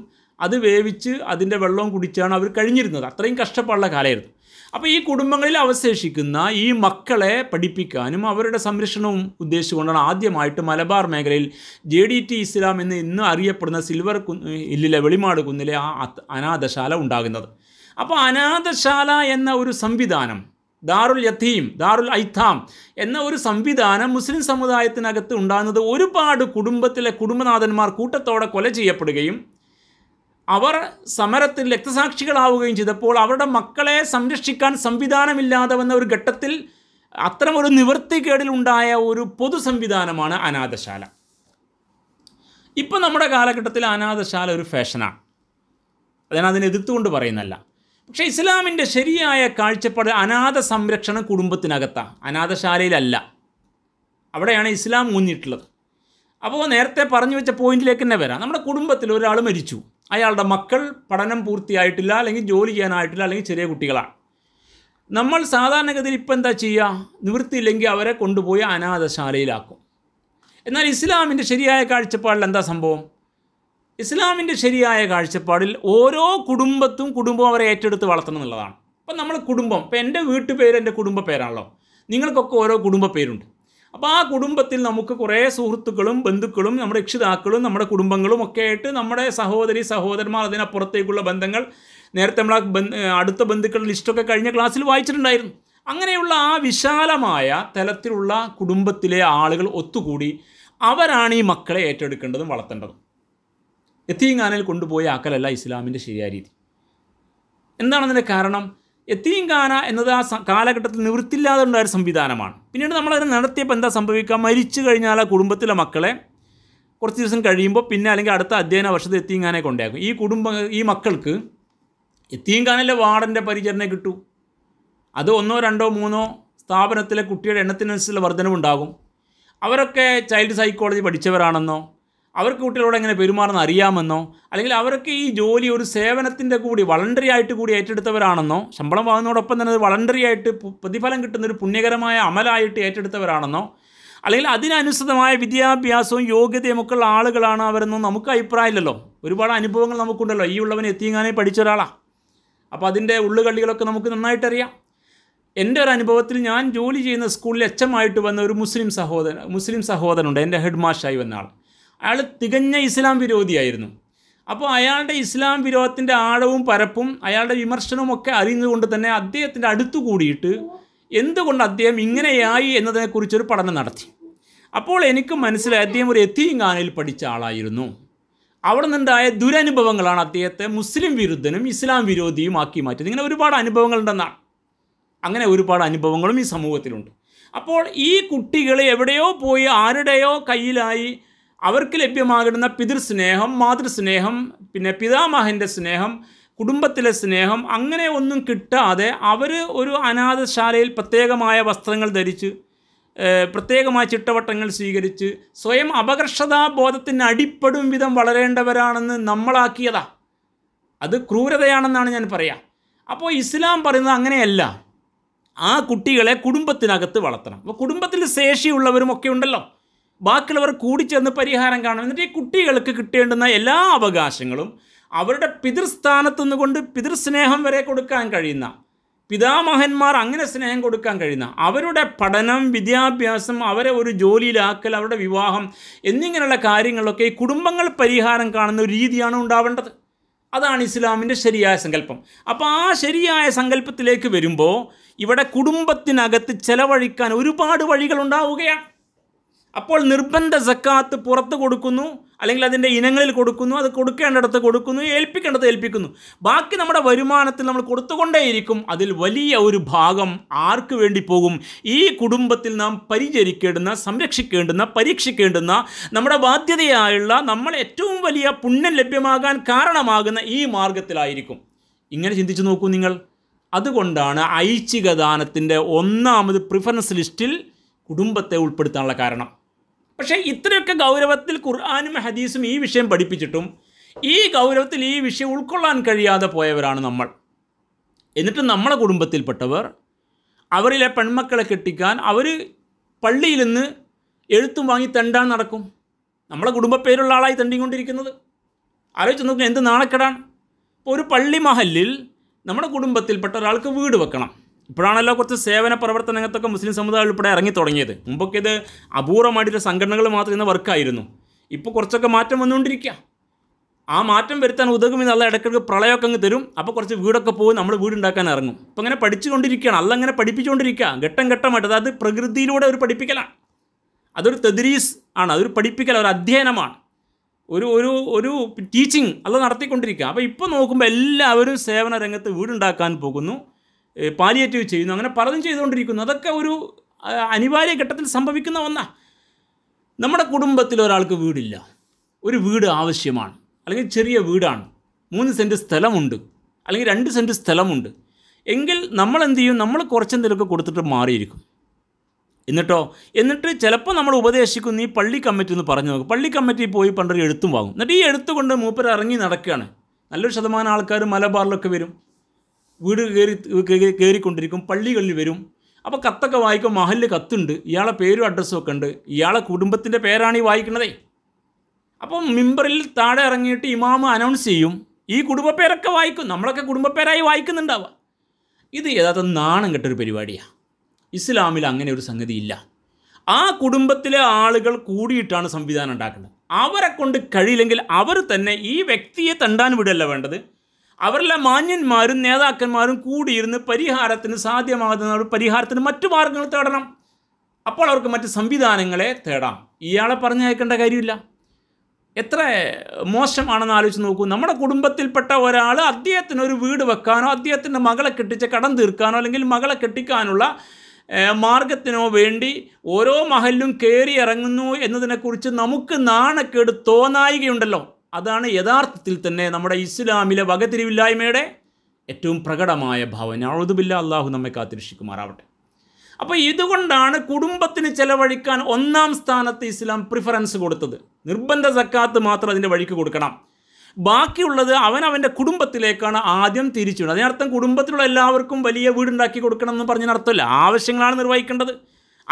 അത് വേവിച്ച് അതിൻ്റെ വെള്ളവും കുടിച്ചാണ് അവർ കഴിഞ്ഞിരുന്നത് അത്രയും കഷ്ടപ്പാടുള്ള കാലമായിരുന്നു അപ്പോൾ ഈ കുടുംബങ്ങളിൽ അവശേഷിക്കുന്ന ഈ മക്കളെ പഠിപ്പിക്കാനും അവരുടെ സംരക്ഷണവും ഉദ്ദേശിച്ചുകൊണ്ടാണ് ആദ്യമായിട്ട് മലബാർ മേഖലയിൽ ജെ ഡി ടി ഇസ്ലാം എന്ന് ഇന്ന് അറിയപ്പെടുന്ന സിൽവർ ഇല്ലിലെ വെളിമാട് കുന്നിലെ ആ അനാഥശാല ഉണ്ടാകുന്നത് അപ്പോൾ അനാഥശാല എന്ന ഒരു സംവിധാനം ദാറുൽ യഥീം ദാറുൽ ഐഥാം എന്ന ഒരു സംവിധാനം മുസ്ലിം സമുദായത്തിനകത്ത് ഉണ്ടാകുന്നത് ഒരുപാട് കുടുംബത്തിലെ കുടുംബനാഥന്മാർ കൂട്ടത്തോടെ കൊല ചെയ്യപ്പെടുകയും അവർ സമരത്തിൽ രക്തസാക്ഷികളാവുകയും ചെയ്തപ്പോൾ അവരുടെ മക്കളെ സംരക്ഷിക്കാൻ സംവിധാനമില്ലാതെ വന്ന ഒരു ഘട്ടത്തിൽ അത്തരമൊരു നിവൃത്തികേടിലുണ്ടായ ഒരു പൊതു സംവിധാനമാണ് അനാഥശാല ഇപ്പം നമ്മുടെ കാലഘട്ടത്തിൽ അനാഥശാല ഒരു ഫാഷനാണ് ഞാൻ അതിനെ എതിർത്തുകൊണ്ട് പറയുന്നല്ല പക്ഷേ ഇസ്ലാമിൻ്റെ ശരിയായ കാഴ്ചപ്പാട് അനാഥ സംരക്ഷണ കുടുംബത്തിനകത്താണ് അനാഥശാലയിലല്ല അവിടെയാണ് ഇസ്ലാം ഊന്നിയിട്ടുള്ളത് അപ്പോൾ നേരത്തെ പറഞ്ഞു വെച്ച പോയിന്റിലേക്ക് തന്നെ വരാം നമ്മുടെ കുടുംബത്തിൽ ഒരാൾ മരിച്ചു അയാളുടെ മക്കൾ പഠനം പൂർത്തിയായിട്ടില്ല അല്ലെങ്കിൽ ജോലി ചെയ്യാനായിട്ടില്ല അല്ലെങ്കിൽ ചെറിയ കുട്ടികളാണ് നമ്മൾ സാധാരണഗതിയിൽ ഇപ്പം എന്താ ചെയ്യുക നിവൃത്തിയില്ലെങ്കിൽ അവരെ കൊണ്ടുപോയി അനാഥശാലയിലാക്കും എന്നാൽ ഇസ്ലാമിൻ്റെ ശരിയായ കാഴ്ചപ്പാടിൽ എന്താ സംഭവം ഇസ്ലാമിൻ്റെ ശരിയായ കാഴ്ചപ്പാടിൽ ഓരോ കുടുംബത്തും കുടുംബം അവരെ ഏറ്റെടുത്ത് വളർത്തണം എന്നുള്ളതാണ് അപ്പം നമ്മൾ കുടുംബം ഇപ്പം എൻ്റെ വീട്ടുപേര് എൻ്റെ കുടുംബ പേരാണല്ലോ നിങ്ങൾക്കൊക്കെ ഓരോ കുടുംബ പേരുണ്ട് അപ്പോൾ ആ കുടുംബത്തിൽ നമുക്ക് കുറേ സുഹൃത്തുക്കളും ബന്ധുക്കളും നമ്മുടെ രക്ഷിതാക്കളും നമ്മുടെ കുടുംബങ്ങളും ഒക്കെ ആയിട്ട് നമ്മുടെ സഹോദരി സഹോദരന്മാർ അതിനപ്പുറത്തേക്കുള്ള ബന്ധങ്ങൾ നേരത്തെ നമ്മൾ അടുത്ത ബന്ധുക്കളുടെ ലിസ്റ്റൊക്കെ കഴിഞ്ഞ ക്ലാസ്സിൽ വായിച്ചിട്ടുണ്ടായിരുന്നു അങ്ങനെയുള്ള ആ വിശാലമായ തലത്തിലുള്ള കുടുംബത്തിലെ ആളുകൾ ഒത്തുകൂടി അവരാണ് ഈ മക്കളെ ഏറ്റെടുക്കേണ്ടതും വളർത്തേണ്ടതും കാനയിൽ കൊണ്ടുപോയ ആക്കലല്ല ഇസ്ലാമിൻ്റെ ശരിയായ രീതി എന്താണതിൻ്റെ കാരണം കാന എന്നത് ആ കാലഘട്ടത്തിൽ നിവൃത്തില്ലാതെ ഉണ്ടായ സംവിധാനമാണ് പിന്നീട് നമ്മളതിനെ നടത്തിയപ്പോൾ എന്താ സംഭവിക്കുക മരിച്ചു കഴിഞ്ഞാൽ ആ കുടുംബത്തിലെ മക്കളെ കുറച്ച് ദിവസം കഴിയുമ്പോൾ പിന്നെ അല്ലെങ്കിൽ അടുത്ത അധ്യയന വർഷത്തെ കാനെ കൊണ്ടാക്കും ഈ കുടുംബ ഈ മക്കൾക്ക് എത്തീങ്കാനയിലെ വാർഡൻ്റെ പരിചരണം കിട്ടൂ അത് ഒന്നോ രണ്ടോ മൂന്നോ സ്ഥാപനത്തിലെ കുട്ടിയുടെ എണ്ണത്തിനനുസരിച്ചുള്ള വർധനവുണ്ടാകും അവരൊക്കെ ചൈൽഡ് സൈക്കോളജി പഠിച്ചവരാണെന്നോ അവർക്ക് കുട്ടികളോട് എങ്ങനെ പെരുമാറുന്ന അറിയാമെന്നോ അല്ലെങ്കിൽ അവർക്ക് ഈ ജോലി ഒരു സേവനത്തിൻ്റെ കൂടി വളണ്ടറി ആയിട്ട് കൂടി ഏറ്റെടുത്തവരാണെന്നോ ശമ്പളം വാങ്ങുന്നതോടൊപ്പം തന്നെ അത് വളണ്ടറി ആയിട്ട് പ്രതിഫലം കിട്ടുന്ന ഒരു പുണ്യകരമായ അമലായിട്ട് ഏറ്റെടുത്തവരാണെന്നോ അല്ലെങ്കിൽ അതിനനുസൃതമായ വിദ്യാഭ്യാസവും യോഗ്യതയും ഒക്കെ ഉള്ള ആളുകളാണ് അവരെന്നും നമുക്ക് അഭിപ്രായമില്ലല്ലോ ഒരുപാട് അനുഭവങ്ങൾ നമുക്കുണ്ടല്ലോ ഈ ഉള്ളവനെ എത്തിയങ്ങാനെ പഠിച്ച ഒരാളാണ് അപ്പോൾ അതിൻ്റെ ഉള്ളുകള്ളികളൊക്കെ നമുക്ക് നന്നായിട്ടറിയാം എൻ്റെ ഒരു അനുഭവത്തിൽ ഞാൻ ജോലി ചെയ്യുന്ന സ്കൂളിൽ എച്ചമായിട്ട് വന്ന ഒരു മുസ്ലിം സഹോദരൻ മുസ്ലിം സഹോദരനുണ്ട് എൻ്റെ ഹെഡ് മാഷായി വന്ന ആൾ അയാൾ തികഞ്ഞ ഇസ്ലാം വിരോധിയായിരുന്നു അപ്പോൾ അയാളുടെ ഇസ്ലാം വിരോധത്തിൻ്റെ ആഴവും പരപ്പും അയാളുടെ വിമർശനവും ഒക്കെ അറിയുന്നതുകൊണ്ട് തന്നെ അദ്ദേഹത്തിൻ്റെ അടുത്തു കൂടിയിട്ട് എന്തുകൊണ്ട് അദ്ദേഹം ഇങ്ങനെയായി എന്നതിനെക്കുറിച്ചൊരു പഠനം നടത്തി അപ്പോൾ എനിക്ക് മനസ്സിലായി അദ്ദേഹം ഒരു എത്തിയങ്കാനയിൽ പഠിച്ച ആളായിരുന്നു അവിടെ നിന്നുണ്ടായ ദുരനുഭവങ്ങളാണ് അദ്ദേഹത്തെ മുസ്ലിം വിരുദ്ധനും ഇസ്ലാം വിരോധിയുമാക്കി മാറ്റിയത് ഇങ്ങനെ ഒരുപാട് അനുഭവങ്ങളുണ്ടെന്നാണ് അങ്ങനെ ഒരുപാട് അനുഭവങ്ങളും ഈ സമൂഹത്തിലുണ്ട് അപ്പോൾ ഈ കുട്ടികൾ എവിടെയോ പോയി ആരുടെയോ കയ്യിലായി അവർക്ക് ലഭ്യമാകുന്ന പിതൃസ്നേഹം മാതൃസ്നേഹം പിന്നെ പിതാമഹൻ്റെ സ്നേഹം കുടുംബത്തിലെ സ്നേഹം അങ്ങനെ ഒന്നും കിട്ടാതെ അവർ ഒരു അനാഥശാലയിൽ പ്രത്യേകമായ വസ്ത്രങ്ങൾ ധരിച്ച് പ്രത്യേകമായ ചിട്ടവട്ടങ്ങൾ സ്വീകരിച്ച് സ്വയം അപകർഷതാ ബോധത്തിന് അടിപ്പെടും വിധം വളരേണ്ടവരാണെന്ന് നമ്മളാക്കിയതാ അത് ക്രൂരതയാണെന്നാണ് ഞാൻ പറയാ അപ്പോൾ ഇസ്ലാം പറയുന്നത് അങ്ങനെയല്ല ആ കുട്ടികളെ കുടുംബത്തിനകത്ത് വളർത്തണം അപ്പോൾ കുടുംബത്തിൽ ശേഷിയുള്ളവരും ഒക്കെ ഉണ്ടല്ലോ ബാക്കിയുള്ളവർ കൂടി ചേർന്ന് പരിഹാരം കാണും എന്നിട്ട് ഈ കുട്ടികൾക്ക് കിട്ടേണ്ടുന്ന എല്ലാ അവകാശങ്ങളും അവരുടെ പിതൃസ്ഥാനത്തു നിന്നുകൊണ്ട് പിതൃസ്നേഹം വരെ കൊടുക്കാൻ കഴിയുന്ന പിതാമഹന്മാർ അങ്ങനെ സ്നേഹം കൊടുക്കാൻ കഴിയുന്ന അവരുടെ പഠനം വിദ്യാഭ്യാസം അവരെ ഒരു ജോലിയിലാക്കൽ അവരുടെ വിവാഹം എന്നിങ്ങനെയുള്ള കാര്യങ്ങളൊക്കെ ഈ കുടുംബങ്ങൾ പരിഹാരം കാണുന്ന ഒരു രീതിയാണ് ഉണ്ടാവേണ്ടത് അതാണ് ഇസ്ലാമിൻ്റെ ശരിയായ സങ്കല്പം അപ്പോൾ ആ ശരിയായ സങ്കല്പത്തിലേക്ക് വരുമ്പോൾ ഇവിടെ കുടുംബത്തിനകത്ത് ചെലവഴിക്കാൻ ഒരുപാട് വഴികൾ അപ്പോൾ നിർബന്ധ സക്കാത്ത് പുറത്ത് കൊടുക്കുന്നു അല്ലെങ്കിൽ അതിൻ്റെ ഇനങ്ങളിൽ കൊടുക്കുന്നു അത് കൊടുക്കേണ്ടിടത്ത് കൊടുക്കുന്നു ഏൽപ്പിക്കേണ്ടത് ഏൽപ്പിക്കുന്നു ബാക്കി നമ്മുടെ വരുമാനത്തിൽ നമ്മൾ കൊടുത്തുകൊണ്ടേയിരിക്കും അതിൽ വലിയ ഒരു ഭാഗം ആർക്ക് വേണ്ടി പോകും ഈ കുടുംബത്തിൽ നാം പരിചരിക്കേണ്ടുന്ന സംരക്ഷിക്കേണ്ടുന്ന പരീക്ഷിക്കേണ്ടുന്ന നമ്മുടെ ബാധ്യതയായുള്ള നമ്മൾ ഏറ്റവും വലിയ പുണ്യം ലഭ്യമാകാൻ കാരണമാകുന്ന ഈ മാർഗത്തിലായിരിക്കും ഇങ്ങനെ ചിന്തിച്ചു നോക്കൂ നിങ്ങൾ അതുകൊണ്ടാണ് ഐച്ഛികദാനത്തിൻ്റെ ഒന്നാമത് പ്രിഫറൻസ് ലിസ്റ്റിൽ കുടുംബത്തെ ഉൾപ്പെടുത്താനുള്ള കാരണം പക്ഷേ ഇത്രയൊക്കെ ഗൗരവത്തിൽ ഖുർആാനും ഹദീസും ഈ വിഷയം പഠിപ്പിച്ചിട്ടും ഈ ഗൗരവത്തിൽ ഈ വിഷയം ഉൾക്കൊള്ളാൻ കഴിയാതെ പോയവരാണ് നമ്മൾ എന്നിട്ട് നമ്മളെ കുടുംബത്തിൽപ്പെട്ടവർ അവരിലെ പെൺമക്കളെ കെട്ടിക്കാൻ അവർ പള്ളിയിൽ നിന്ന് എഴുത്തും വാങ്ങി തെണ്ടാൻ നടക്കും നമ്മളെ കുടുംബപ്പേരുള്ള ആളായി തെണ്ടിക്കൊണ്ടിരിക്കുന്നത് ആലോചിച്ച് നോക്കുക എന്ത് നാണക്കെടാണ് ഇപ്പോൾ ഒരു പള്ളി മഹലിൽ നമ്മുടെ കുടുംബത്തിൽപ്പെട്ട ഒരാൾക്ക് വീട് വെക്കണം ഇപ്പോഴാണല്ലോ കുറച്ച് സേവന പ്രവർത്തന രംഗത്തൊക്കെ മുസ്ലിം സമുദായം ഉൾപ്പെടെ ഇറങ്ങി തുടങ്ങിയത് മുമ്പൊക്കെ ഇത് അപൂർവമായിട്ടുള്ള സംഘടനകൾ മാത്രം ഇന്ന് വർക്കായിരുന്നു ഇപ്പോൾ കുറച്ചൊക്കെ മാറ്റം വന്നുകൊണ്ടിരിക്കുക ആ മാറ്റം വരുത്താൻ ഉതകും എന്നുള്ള ഇടയ്ക്കിടയ്ക്ക് പ്രളയമൊക്കെ അങ്ങ് തരും അപ്പോൾ കുറച്ച് വീടൊക്കെ പോകും നമ്മൾ വീടുണ്ടാക്കാൻ ഇറങ്ങും അപ്പോൾ അങ്ങനെ പഠിച്ചുകൊണ്ടിരിക്കുകയാണ് അല്ലങ്ങനെ അങ്ങനെ പഠിപ്പിച്ചുകൊണ്ടിരിക്കുക ഘട്ടം ഘട്ടമായിട്ട് അതായത് പ്രകൃതിയിലൂടെ ഒരു പഠിപ്പിക്കലാണ് അതൊരു തെതിരീസ് ആണ് അതൊരു പഠിപ്പിക്കൽ ഒരു അധ്യയനമാണ് ഒരു ഒരു ഒരു ടീച്ചിങ് അത് നടത്തിക്കൊണ്ടിരിക്കുക അപ്പോൾ ഇപ്പോൾ നോക്കുമ്പോൾ എല്ലാവരും സേവന രംഗത്ത് വീടുണ്ടാക്കാൻ പോകുന്നു പാലിയേറ്റീവ് ചെയ്യുന്നു അങ്ങനെ പലതും ചെയ്തുകൊണ്ടിരിക്കുന്നു അതൊക്കെ ഒരു അനിവാര്യ ഘട്ടത്തിൽ സംഭവിക്കുന്ന ഒന്ന നമ്മുടെ കുടുംബത്തിൽ ഒരാൾക്ക് വീടില്ല ഒരു വീട് ആവശ്യമാണ് അല്ലെങ്കിൽ ചെറിയ വീടാണ് മൂന്ന് സെൻറ്റ് സ്ഥലമുണ്ട് അല്ലെങ്കിൽ രണ്ട് സെൻറ്റ് സ്ഥലമുണ്ട് എങ്കിൽ നമ്മൾ എന്ത് ചെയ്യും നമ്മൾ കുറച്ചെന്തെങ്കിലുമൊക്കെ കൊടുത്തിട്ട് മാറിയിരിക്കും എന്നിട്ടോ എന്നിട്ട് ചിലപ്പോൾ നമ്മൾ ഉപദേശിക്കുന്ന ഈ പള്ളി കമ്മിറ്റി എന്ന് പറഞ്ഞു നോക്കും പള്ളി കമ്മിറ്റി പോയി പണ്ടൊരു എഴുത്തും വാങ്ങും എന്നിട്ട് ഈ എഴുത്തുകൊണ്ട് മൂപ്പർ ഇറങ്ങി നടക്കുകയാണ് നല്ലൊരു ശതമാനം ആൾക്കാർ മലബാറിലൊക്കെ വരും വീട് കയറി കയറിക്കൊണ്ടിരിക്കും പള്ളികളിൽ വരും അപ്പോൾ കത്തൊക്കെ വായിക്കും മഹലിൽ കത്തുണ്ട് ഇയാളെ പേരും അഡ്രസ്സും ഒക്കെ ഉണ്ട് ഇയാളെ കുടുംബത്തിൻ്റെ പേരാണ് ഈ വായിക്കുന്നതേ അപ്പം മിമ്പറിൽ താഴെ ഇറങ്ങിയിട്ട് ഇമാമ് അനൗൺസ് ചെയ്യും ഈ കുടുംബപ്പേരൊക്കെ വായിക്കും നമ്മളൊക്കെ കുടുംബപ്പേരായി വായിക്കുന്നുണ്ടാവുക ഇത് യഥാർത്ഥം നാണം കെട്ടൊരു പരിപാടിയാണ് ഇസ്ലാമിൽ അങ്ങനെ ഒരു സംഗതിയില്ല ആ കുടുംബത്തിലെ ആളുകൾ കൂടിയിട്ടാണ് സംവിധാനം ഉണ്ടാക്കുന്നത് അവരെ കൊണ്ട് കഴിയില്ലെങ്കിൽ അവർ തന്നെ ഈ വ്യക്തിയെ തണ്ടാൻ വിടല്ല വേണ്ടത് അവരിലെ മാന്യന്മാരും നേതാക്കന്മാരും കൂടിയിരുന്ന് പരിഹാരത്തിന് സാധ്യമാകുന്ന പരിഹാരത്തിന് മറ്റു മാർഗങ്ങൾ തേടണം അപ്പോൾ അവർക്ക് മറ്റ് സംവിധാനങ്ങളെ തേടാം ഇയാളെ പറഞ്ഞയക്കേണ്ട കാര്യമില്ല എത്ര മോശമാണെന്ന് ആലോചിച്ച് നോക്കൂ നമ്മുടെ കുടുംബത്തിൽപ്പെട്ട ഒരാൾ അദ്ദേഹത്തിന് ഒരു വീട് വെക്കാനോ അദ്ദേഹത്തിൻ്റെ മകളെ കെട്ടിച്ച കടം തീർക്കാനോ അല്ലെങ്കിൽ മകളെ കെട്ടിക്കാനുള്ള മാർഗത്തിനോ വേണ്ടി ഓരോ മഹലിലും കയറി ഇറങ്ങുന്നു എന്നതിനെക്കുറിച്ച് നമുക്ക് നാണക്കേട് തോന്നായികയുണ്ടല്ലോ അതാണ് യഥാർത്ഥത്തിൽ തന്നെ നമ്മുടെ ഇസ്ലാമിലെ വകതിരിവില്ലായ്മയുടെ ഏറ്റവും പ്രകടമായ ഭാവന അഴുതുബില്ല അള്ളാഹു നമ്മെ കാത്തിരക്ഷിക്കുമാറാവട്ടെ അപ്പോൾ ഇതുകൊണ്ടാണ് കുടുംബത്തിന് ചെലവഴിക്കാൻ ഒന്നാം സ്ഥാനത്ത് ഇസ്ലാം പ്രിഫറൻസ് കൊടുത്തത് നിർബന്ധ സക്കാത്ത് മാത്രം അതിൻ്റെ വഴിക്ക് കൊടുക്കണം ബാക്കിയുള്ളത് അവൻ അവൻ്റെ കുടുംബത്തിലേക്കാണ് ആദ്യം തിരിച്ചുവിടുന്നത് അതിനർത്ഥം കുടുംബത്തിലുള്ള എല്ലാവർക്കും വലിയ വീടുണ്ടാക്കി കൊടുക്കണം എന്ന് പറഞ്ഞതിനർത്ഥമില്ല ആവശ്യങ്ങളാണ് നിർവഹിക്കേണ്ടത്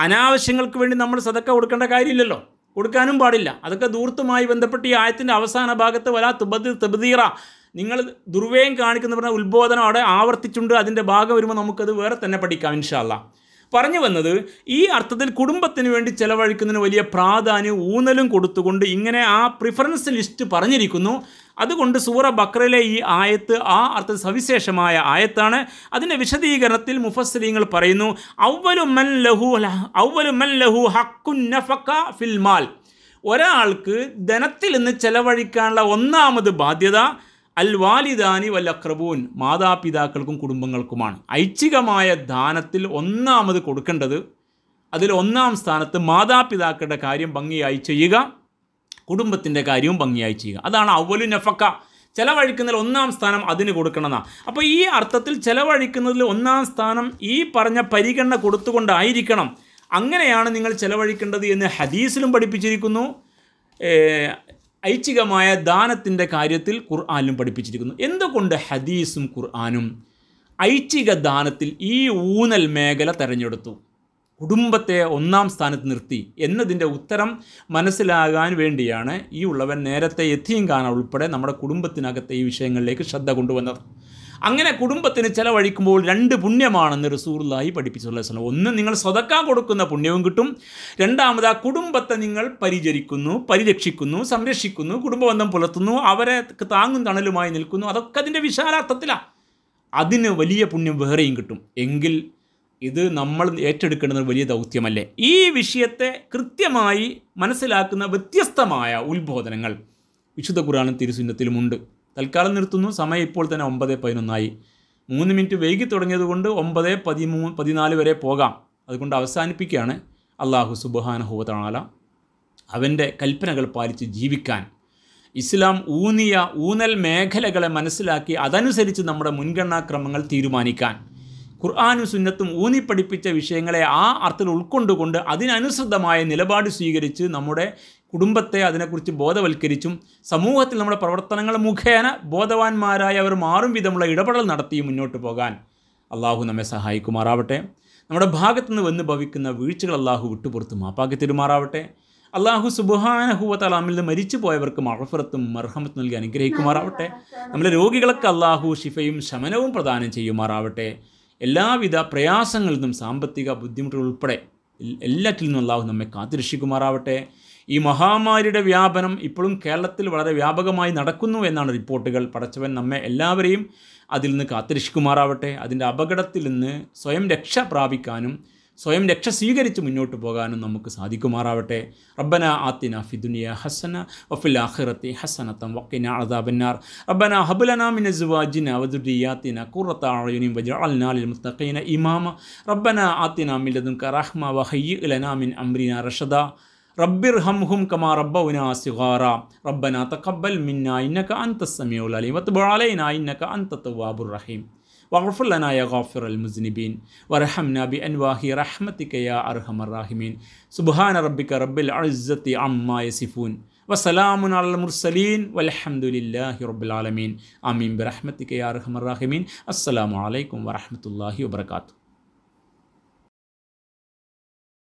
അനാവശ്യങ്ങൾക്ക് വേണ്ടി നമ്മൾ സതക്ക കൊടുക്കേണ്ട കാര്യമില്ലല്ലോ കൊടുക്കാനും പാടില്ല അതൊക്കെ ദൂർത്തുമായി ബന്ധപ്പെട്ട് ഈ ആയത്തിൻ്റെ അവസാന ഭാഗത്ത് വല തുബദ് തബദീറ നിങ്ങൾ ദുർവേയം കാണിക്കുന്ന പറഞ്ഞ ഉത്ബോധനം അവിടെ ആവർത്തിച്ചുണ്ട് അതിൻ്റെ ഭാഗം വരുമ്പോൾ നമുക്കത് വേറെ തന്നെ പഠിക്കാം ഇൻഷാല്ല പറഞ്ഞു വന്നത് ഈ അർത്ഥത്തിൽ കുടുംബത്തിന് വേണ്ടി ചിലവഴിക്കുന്നതിന് വലിയ പ്രാധാന്യം ഊന്നലും കൊടുത്തുകൊണ്ട് ഇങ്ങനെ ആ പ്രിഫറൻസ് ലിസ്റ്റ് പറഞ്ഞിരിക്കുന്നു അതുകൊണ്ട് സൂറ ബക്രയിലെ ഈ ആയത്ത് ആ അർത്ഥ സവിശേഷമായ ആയത്താണ് അതിൻ്റെ വിശദീകരണത്തിൽ മുഫസ്ലിങ്ങൾ പറയുന്നു മൻ ലഹു മൻ ലഹു ഹക്കുൻ ഫിൽമാൽ ഒരാൾക്ക് ധനത്തിൽ നിന്ന് ചെലവഴിക്കാനുള്ള ഒന്നാമത് ബാധ്യത അൽ വാലിദാനി വൽ അക്രബൂൻ മാതാപിതാക്കൾക്കും കുടുംബങ്ങൾക്കുമാണ് ഐച്ഛികമായ ദാനത്തിൽ ഒന്നാമത് കൊടുക്കേണ്ടത് അതിൽ ഒന്നാം സ്ഥാനത്ത് മാതാപിതാക്കളുടെ കാര്യം ഭംഗിയായി ചെയ്യുക കുടുംബത്തിൻ്റെ കാര്യവും ഭംഗിയായി ചെയ്യുക അതാണ് അവലു നഫക്ക ചിലവഴിക്കുന്നതിൽ ഒന്നാം സ്ഥാനം അതിന് കൊടുക്കണമെന്നാണ് അപ്പോൾ ഈ അർത്ഥത്തിൽ ചിലവഴിക്കുന്നതിൽ ഒന്നാം സ്ഥാനം ഈ പറഞ്ഞ പരിഗണന കൊടുത്തുകൊണ്ടായിരിക്കണം അങ്ങനെയാണ് നിങ്ങൾ ചിലവഴിക്കേണ്ടത് എന്ന് ഹദീസിലും പഠിപ്പിച്ചിരിക്കുന്നു ഐച്ഛികമായ ദാനത്തിൻ്റെ കാര്യത്തിൽ ഖുർആാനിലും പഠിപ്പിച്ചിരിക്കുന്നു എന്തുകൊണ്ട് ഹദീസും ഖുർആാനും ഐച്ഛിക ദാനത്തിൽ ഈ ഊനൽ മേഖല തെരഞ്ഞെടുത്തു കുടുംബത്തെ ഒന്നാം സ്ഥാനത്ത് നിർത്തി എന്നതിൻ്റെ ഉത്തരം മനസ്സിലാകാൻ വേണ്ടിയാണ് ഈ ഉള്ളവൻ നേരത്തെ എത്തിയും കാണാൻ ഉൾപ്പെടെ നമ്മുടെ കുടുംബത്തിനകത്തെ ഈ വിഷയങ്ങളിലേക്ക് ശ്രദ്ധ കൊണ്ടുവന്നത് അങ്ങനെ കുടുംബത്തിന് ചിലവഴിക്കുമ്പോൾ രണ്ട് പുണ്യമാണെന്ന് റസൂർലായി പഠിപ്പിച്ചുള്ള സ്ഥലം ഒന്ന് നിങ്ങൾ സ്വതക്കാൻ കൊടുക്കുന്ന പുണ്യവും കിട്ടും രണ്ടാമത് ആ കുടുംബത്തെ നിങ്ങൾ പരിചരിക്കുന്നു പരിരക്ഷിക്കുന്നു സംരക്ഷിക്കുന്നു കുടുംബബന്ധം പുലർത്തുന്നു അവരെ താങ്ങും തണലുമായി നിൽക്കുന്നു അതൊക്കെ അതിൻ്റെ വിശാലാർത്ഥത്തിലാണ് അതിന് വലിയ പുണ്യം വേറെയും കിട്ടും എങ്കിൽ ഇത് നമ്മൾ ഏറ്റെടുക്കേണ്ടത് വലിയ ദൗത്യമല്ലേ ഈ വിഷയത്തെ കൃത്യമായി മനസ്സിലാക്കുന്ന വ്യത്യസ്തമായ ഉത്ബോധനങ്ങൾ വിശുദ്ധ ഖുറാനും തിരുസുന്നത്തിലുമുണ്ട് തൽക്കാലം നിർത്തുന്നു സമയം ഇപ്പോൾ തന്നെ ഒമ്പത് പതിനൊന്നായി മൂന്ന് മിനിറ്റ് വൈകി തുടങ്ങിയതുകൊണ്ട് ഒമ്പത് പതിമൂന്ന് പതിനാല് വരെ പോകാം അതുകൊണ്ട് അവസാനിപ്പിക്കുകയാണ് അള്ളാഹു സുബാനഹുവതാണാല അവൻ്റെ കൽപ്പനകൾ പാലിച്ച് ജീവിക്കാൻ ഇസ്ലാം ഊന്നിയ ഊന്നൽ മേഖലകളെ മനസ്സിലാക്കി അതനുസരിച്ച് നമ്മുടെ മുൻഗണനാക്രമങ്ങൾ തീരുമാനിക്കാൻ ഖുർആാനും സുന്നത്തും ഊന്നിപ്പഠിപ്പിച്ച വിഷയങ്ങളെ ആ അർത്ഥത്തിൽ ഉൾക്കൊണ്ടുകൊണ്ട് അതിനനുസൃതമായ നിലപാട് സ്വീകരിച്ച് നമ്മുടെ കുടുംബത്തെ അതിനെക്കുറിച്ച് ബോധവൽക്കരിച്ചും സമൂഹത്തിൽ നമ്മുടെ പ്രവർത്തനങ്ങൾ മുഖേന ബോധവാന്മാരായ അവർ മാറും വിധമുള്ള ഇടപെടൽ നടത്തിയും മുന്നോട്ട് പോകാൻ അള്ളാഹു നമ്മെ സഹായിക്കുമാറാവട്ടെ നമ്മുടെ ഭാഗത്തുനിന്ന് വന്ന് ഭവിക്കുന്ന വീഴ്ചകൾ അള്ളാഹു വിട്ടുപുറത്ത് മാപ്പാക്കി തരുമാറാവട്ടെ അള്ളാഹു സുബുഹാനഹുവത്താൽ അമിൽ നിന്ന് മരിച്ചു പോയവർക്ക് മഴഫുറത്തും മർഹമത്തും നൽകി അനുഗ്രഹിക്കുമാറാവട്ടെ നമ്മുടെ രോഗികൾക്ക് അള്ളാഹു ഷിഫയും ശമനവും പ്രദാനം ചെയ്യുമാറാവട്ടെ എല്ലാവിധ പ്രയാസങ്ങളിൽ നിന്നും സാമ്പത്തിക ബുദ്ധിമുട്ടുകൾ ഉൾപ്പെടെ എല്ലാറ്റിൽ നിന്നും അള്ളാഹു നമ്മെ കാത്തിരക്ഷിക്കുമാറാവട്ടെ ഈ മഹാമാരിയുടെ വ്യാപനം ഇപ്പോഴും കേരളത്തിൽ വളരെ വ്യാപകമായി നടക്കുന്നു എന്നാണ് റിപ്പോർട്ടുകൾ പടച്ചവൻ നമ്മെ എല്ലാവരെയും അതിൽ നിന്ന് കാത്തിരക്ഷിക്കുമാറാവട്ടെ അതിൻ്റെ അപകടത്തിൽ നിന്ന് സ്വയം രക്ഷ പ്രാപിക്കാനും സ്വയം രക്ഷ സ്വീകരിച്ച് മുന്നോട്ട് പോകാനും നമുക്ക് സാധിക്കുമാറാവട്ടെ റബ്ബന ആത്തിന ഫിദുനിയ ഹസന വഫിൽ ആഖിറത്തി ഹസനത്തം വക്കിന അദാബന്നാർ റബ്ബന ഹബുലന മിൻ അവതുരിയാത്തിന വദുരിയാത്തിന ഖുറത അയുനിൻ വജഅൽനാ ലിൽ മുത്തഖീന ഇമാമ റബ്ബന ആത്തിന മിൻ ലദുൻക റഹ്മ വഹയ്യി ലനാ മിൻ അംരിന റഷദ റബ്ബിർഹംഹും കമാ റബ്ബൗനാ സിഗാറ റബ്ബന തഖബ്ബൽ മിന്നാ ഇന്നക അൻത സമീഉൽ അലീം വത്ബ അലൈനാ ഇന്നക അൻത തവ്വാബുർ റഹീം واغفر لنا يا غافر المذنبين وارحمنا بأنواه رحمتك يا أرحم الراحمين سبحان ربك رب العزة عما يصفون وسلام على المرسلين والحمد لله رب العالمين آمين برحمتك يا أرحم الراحمين السلام عليكم ورحمة الله وبركاته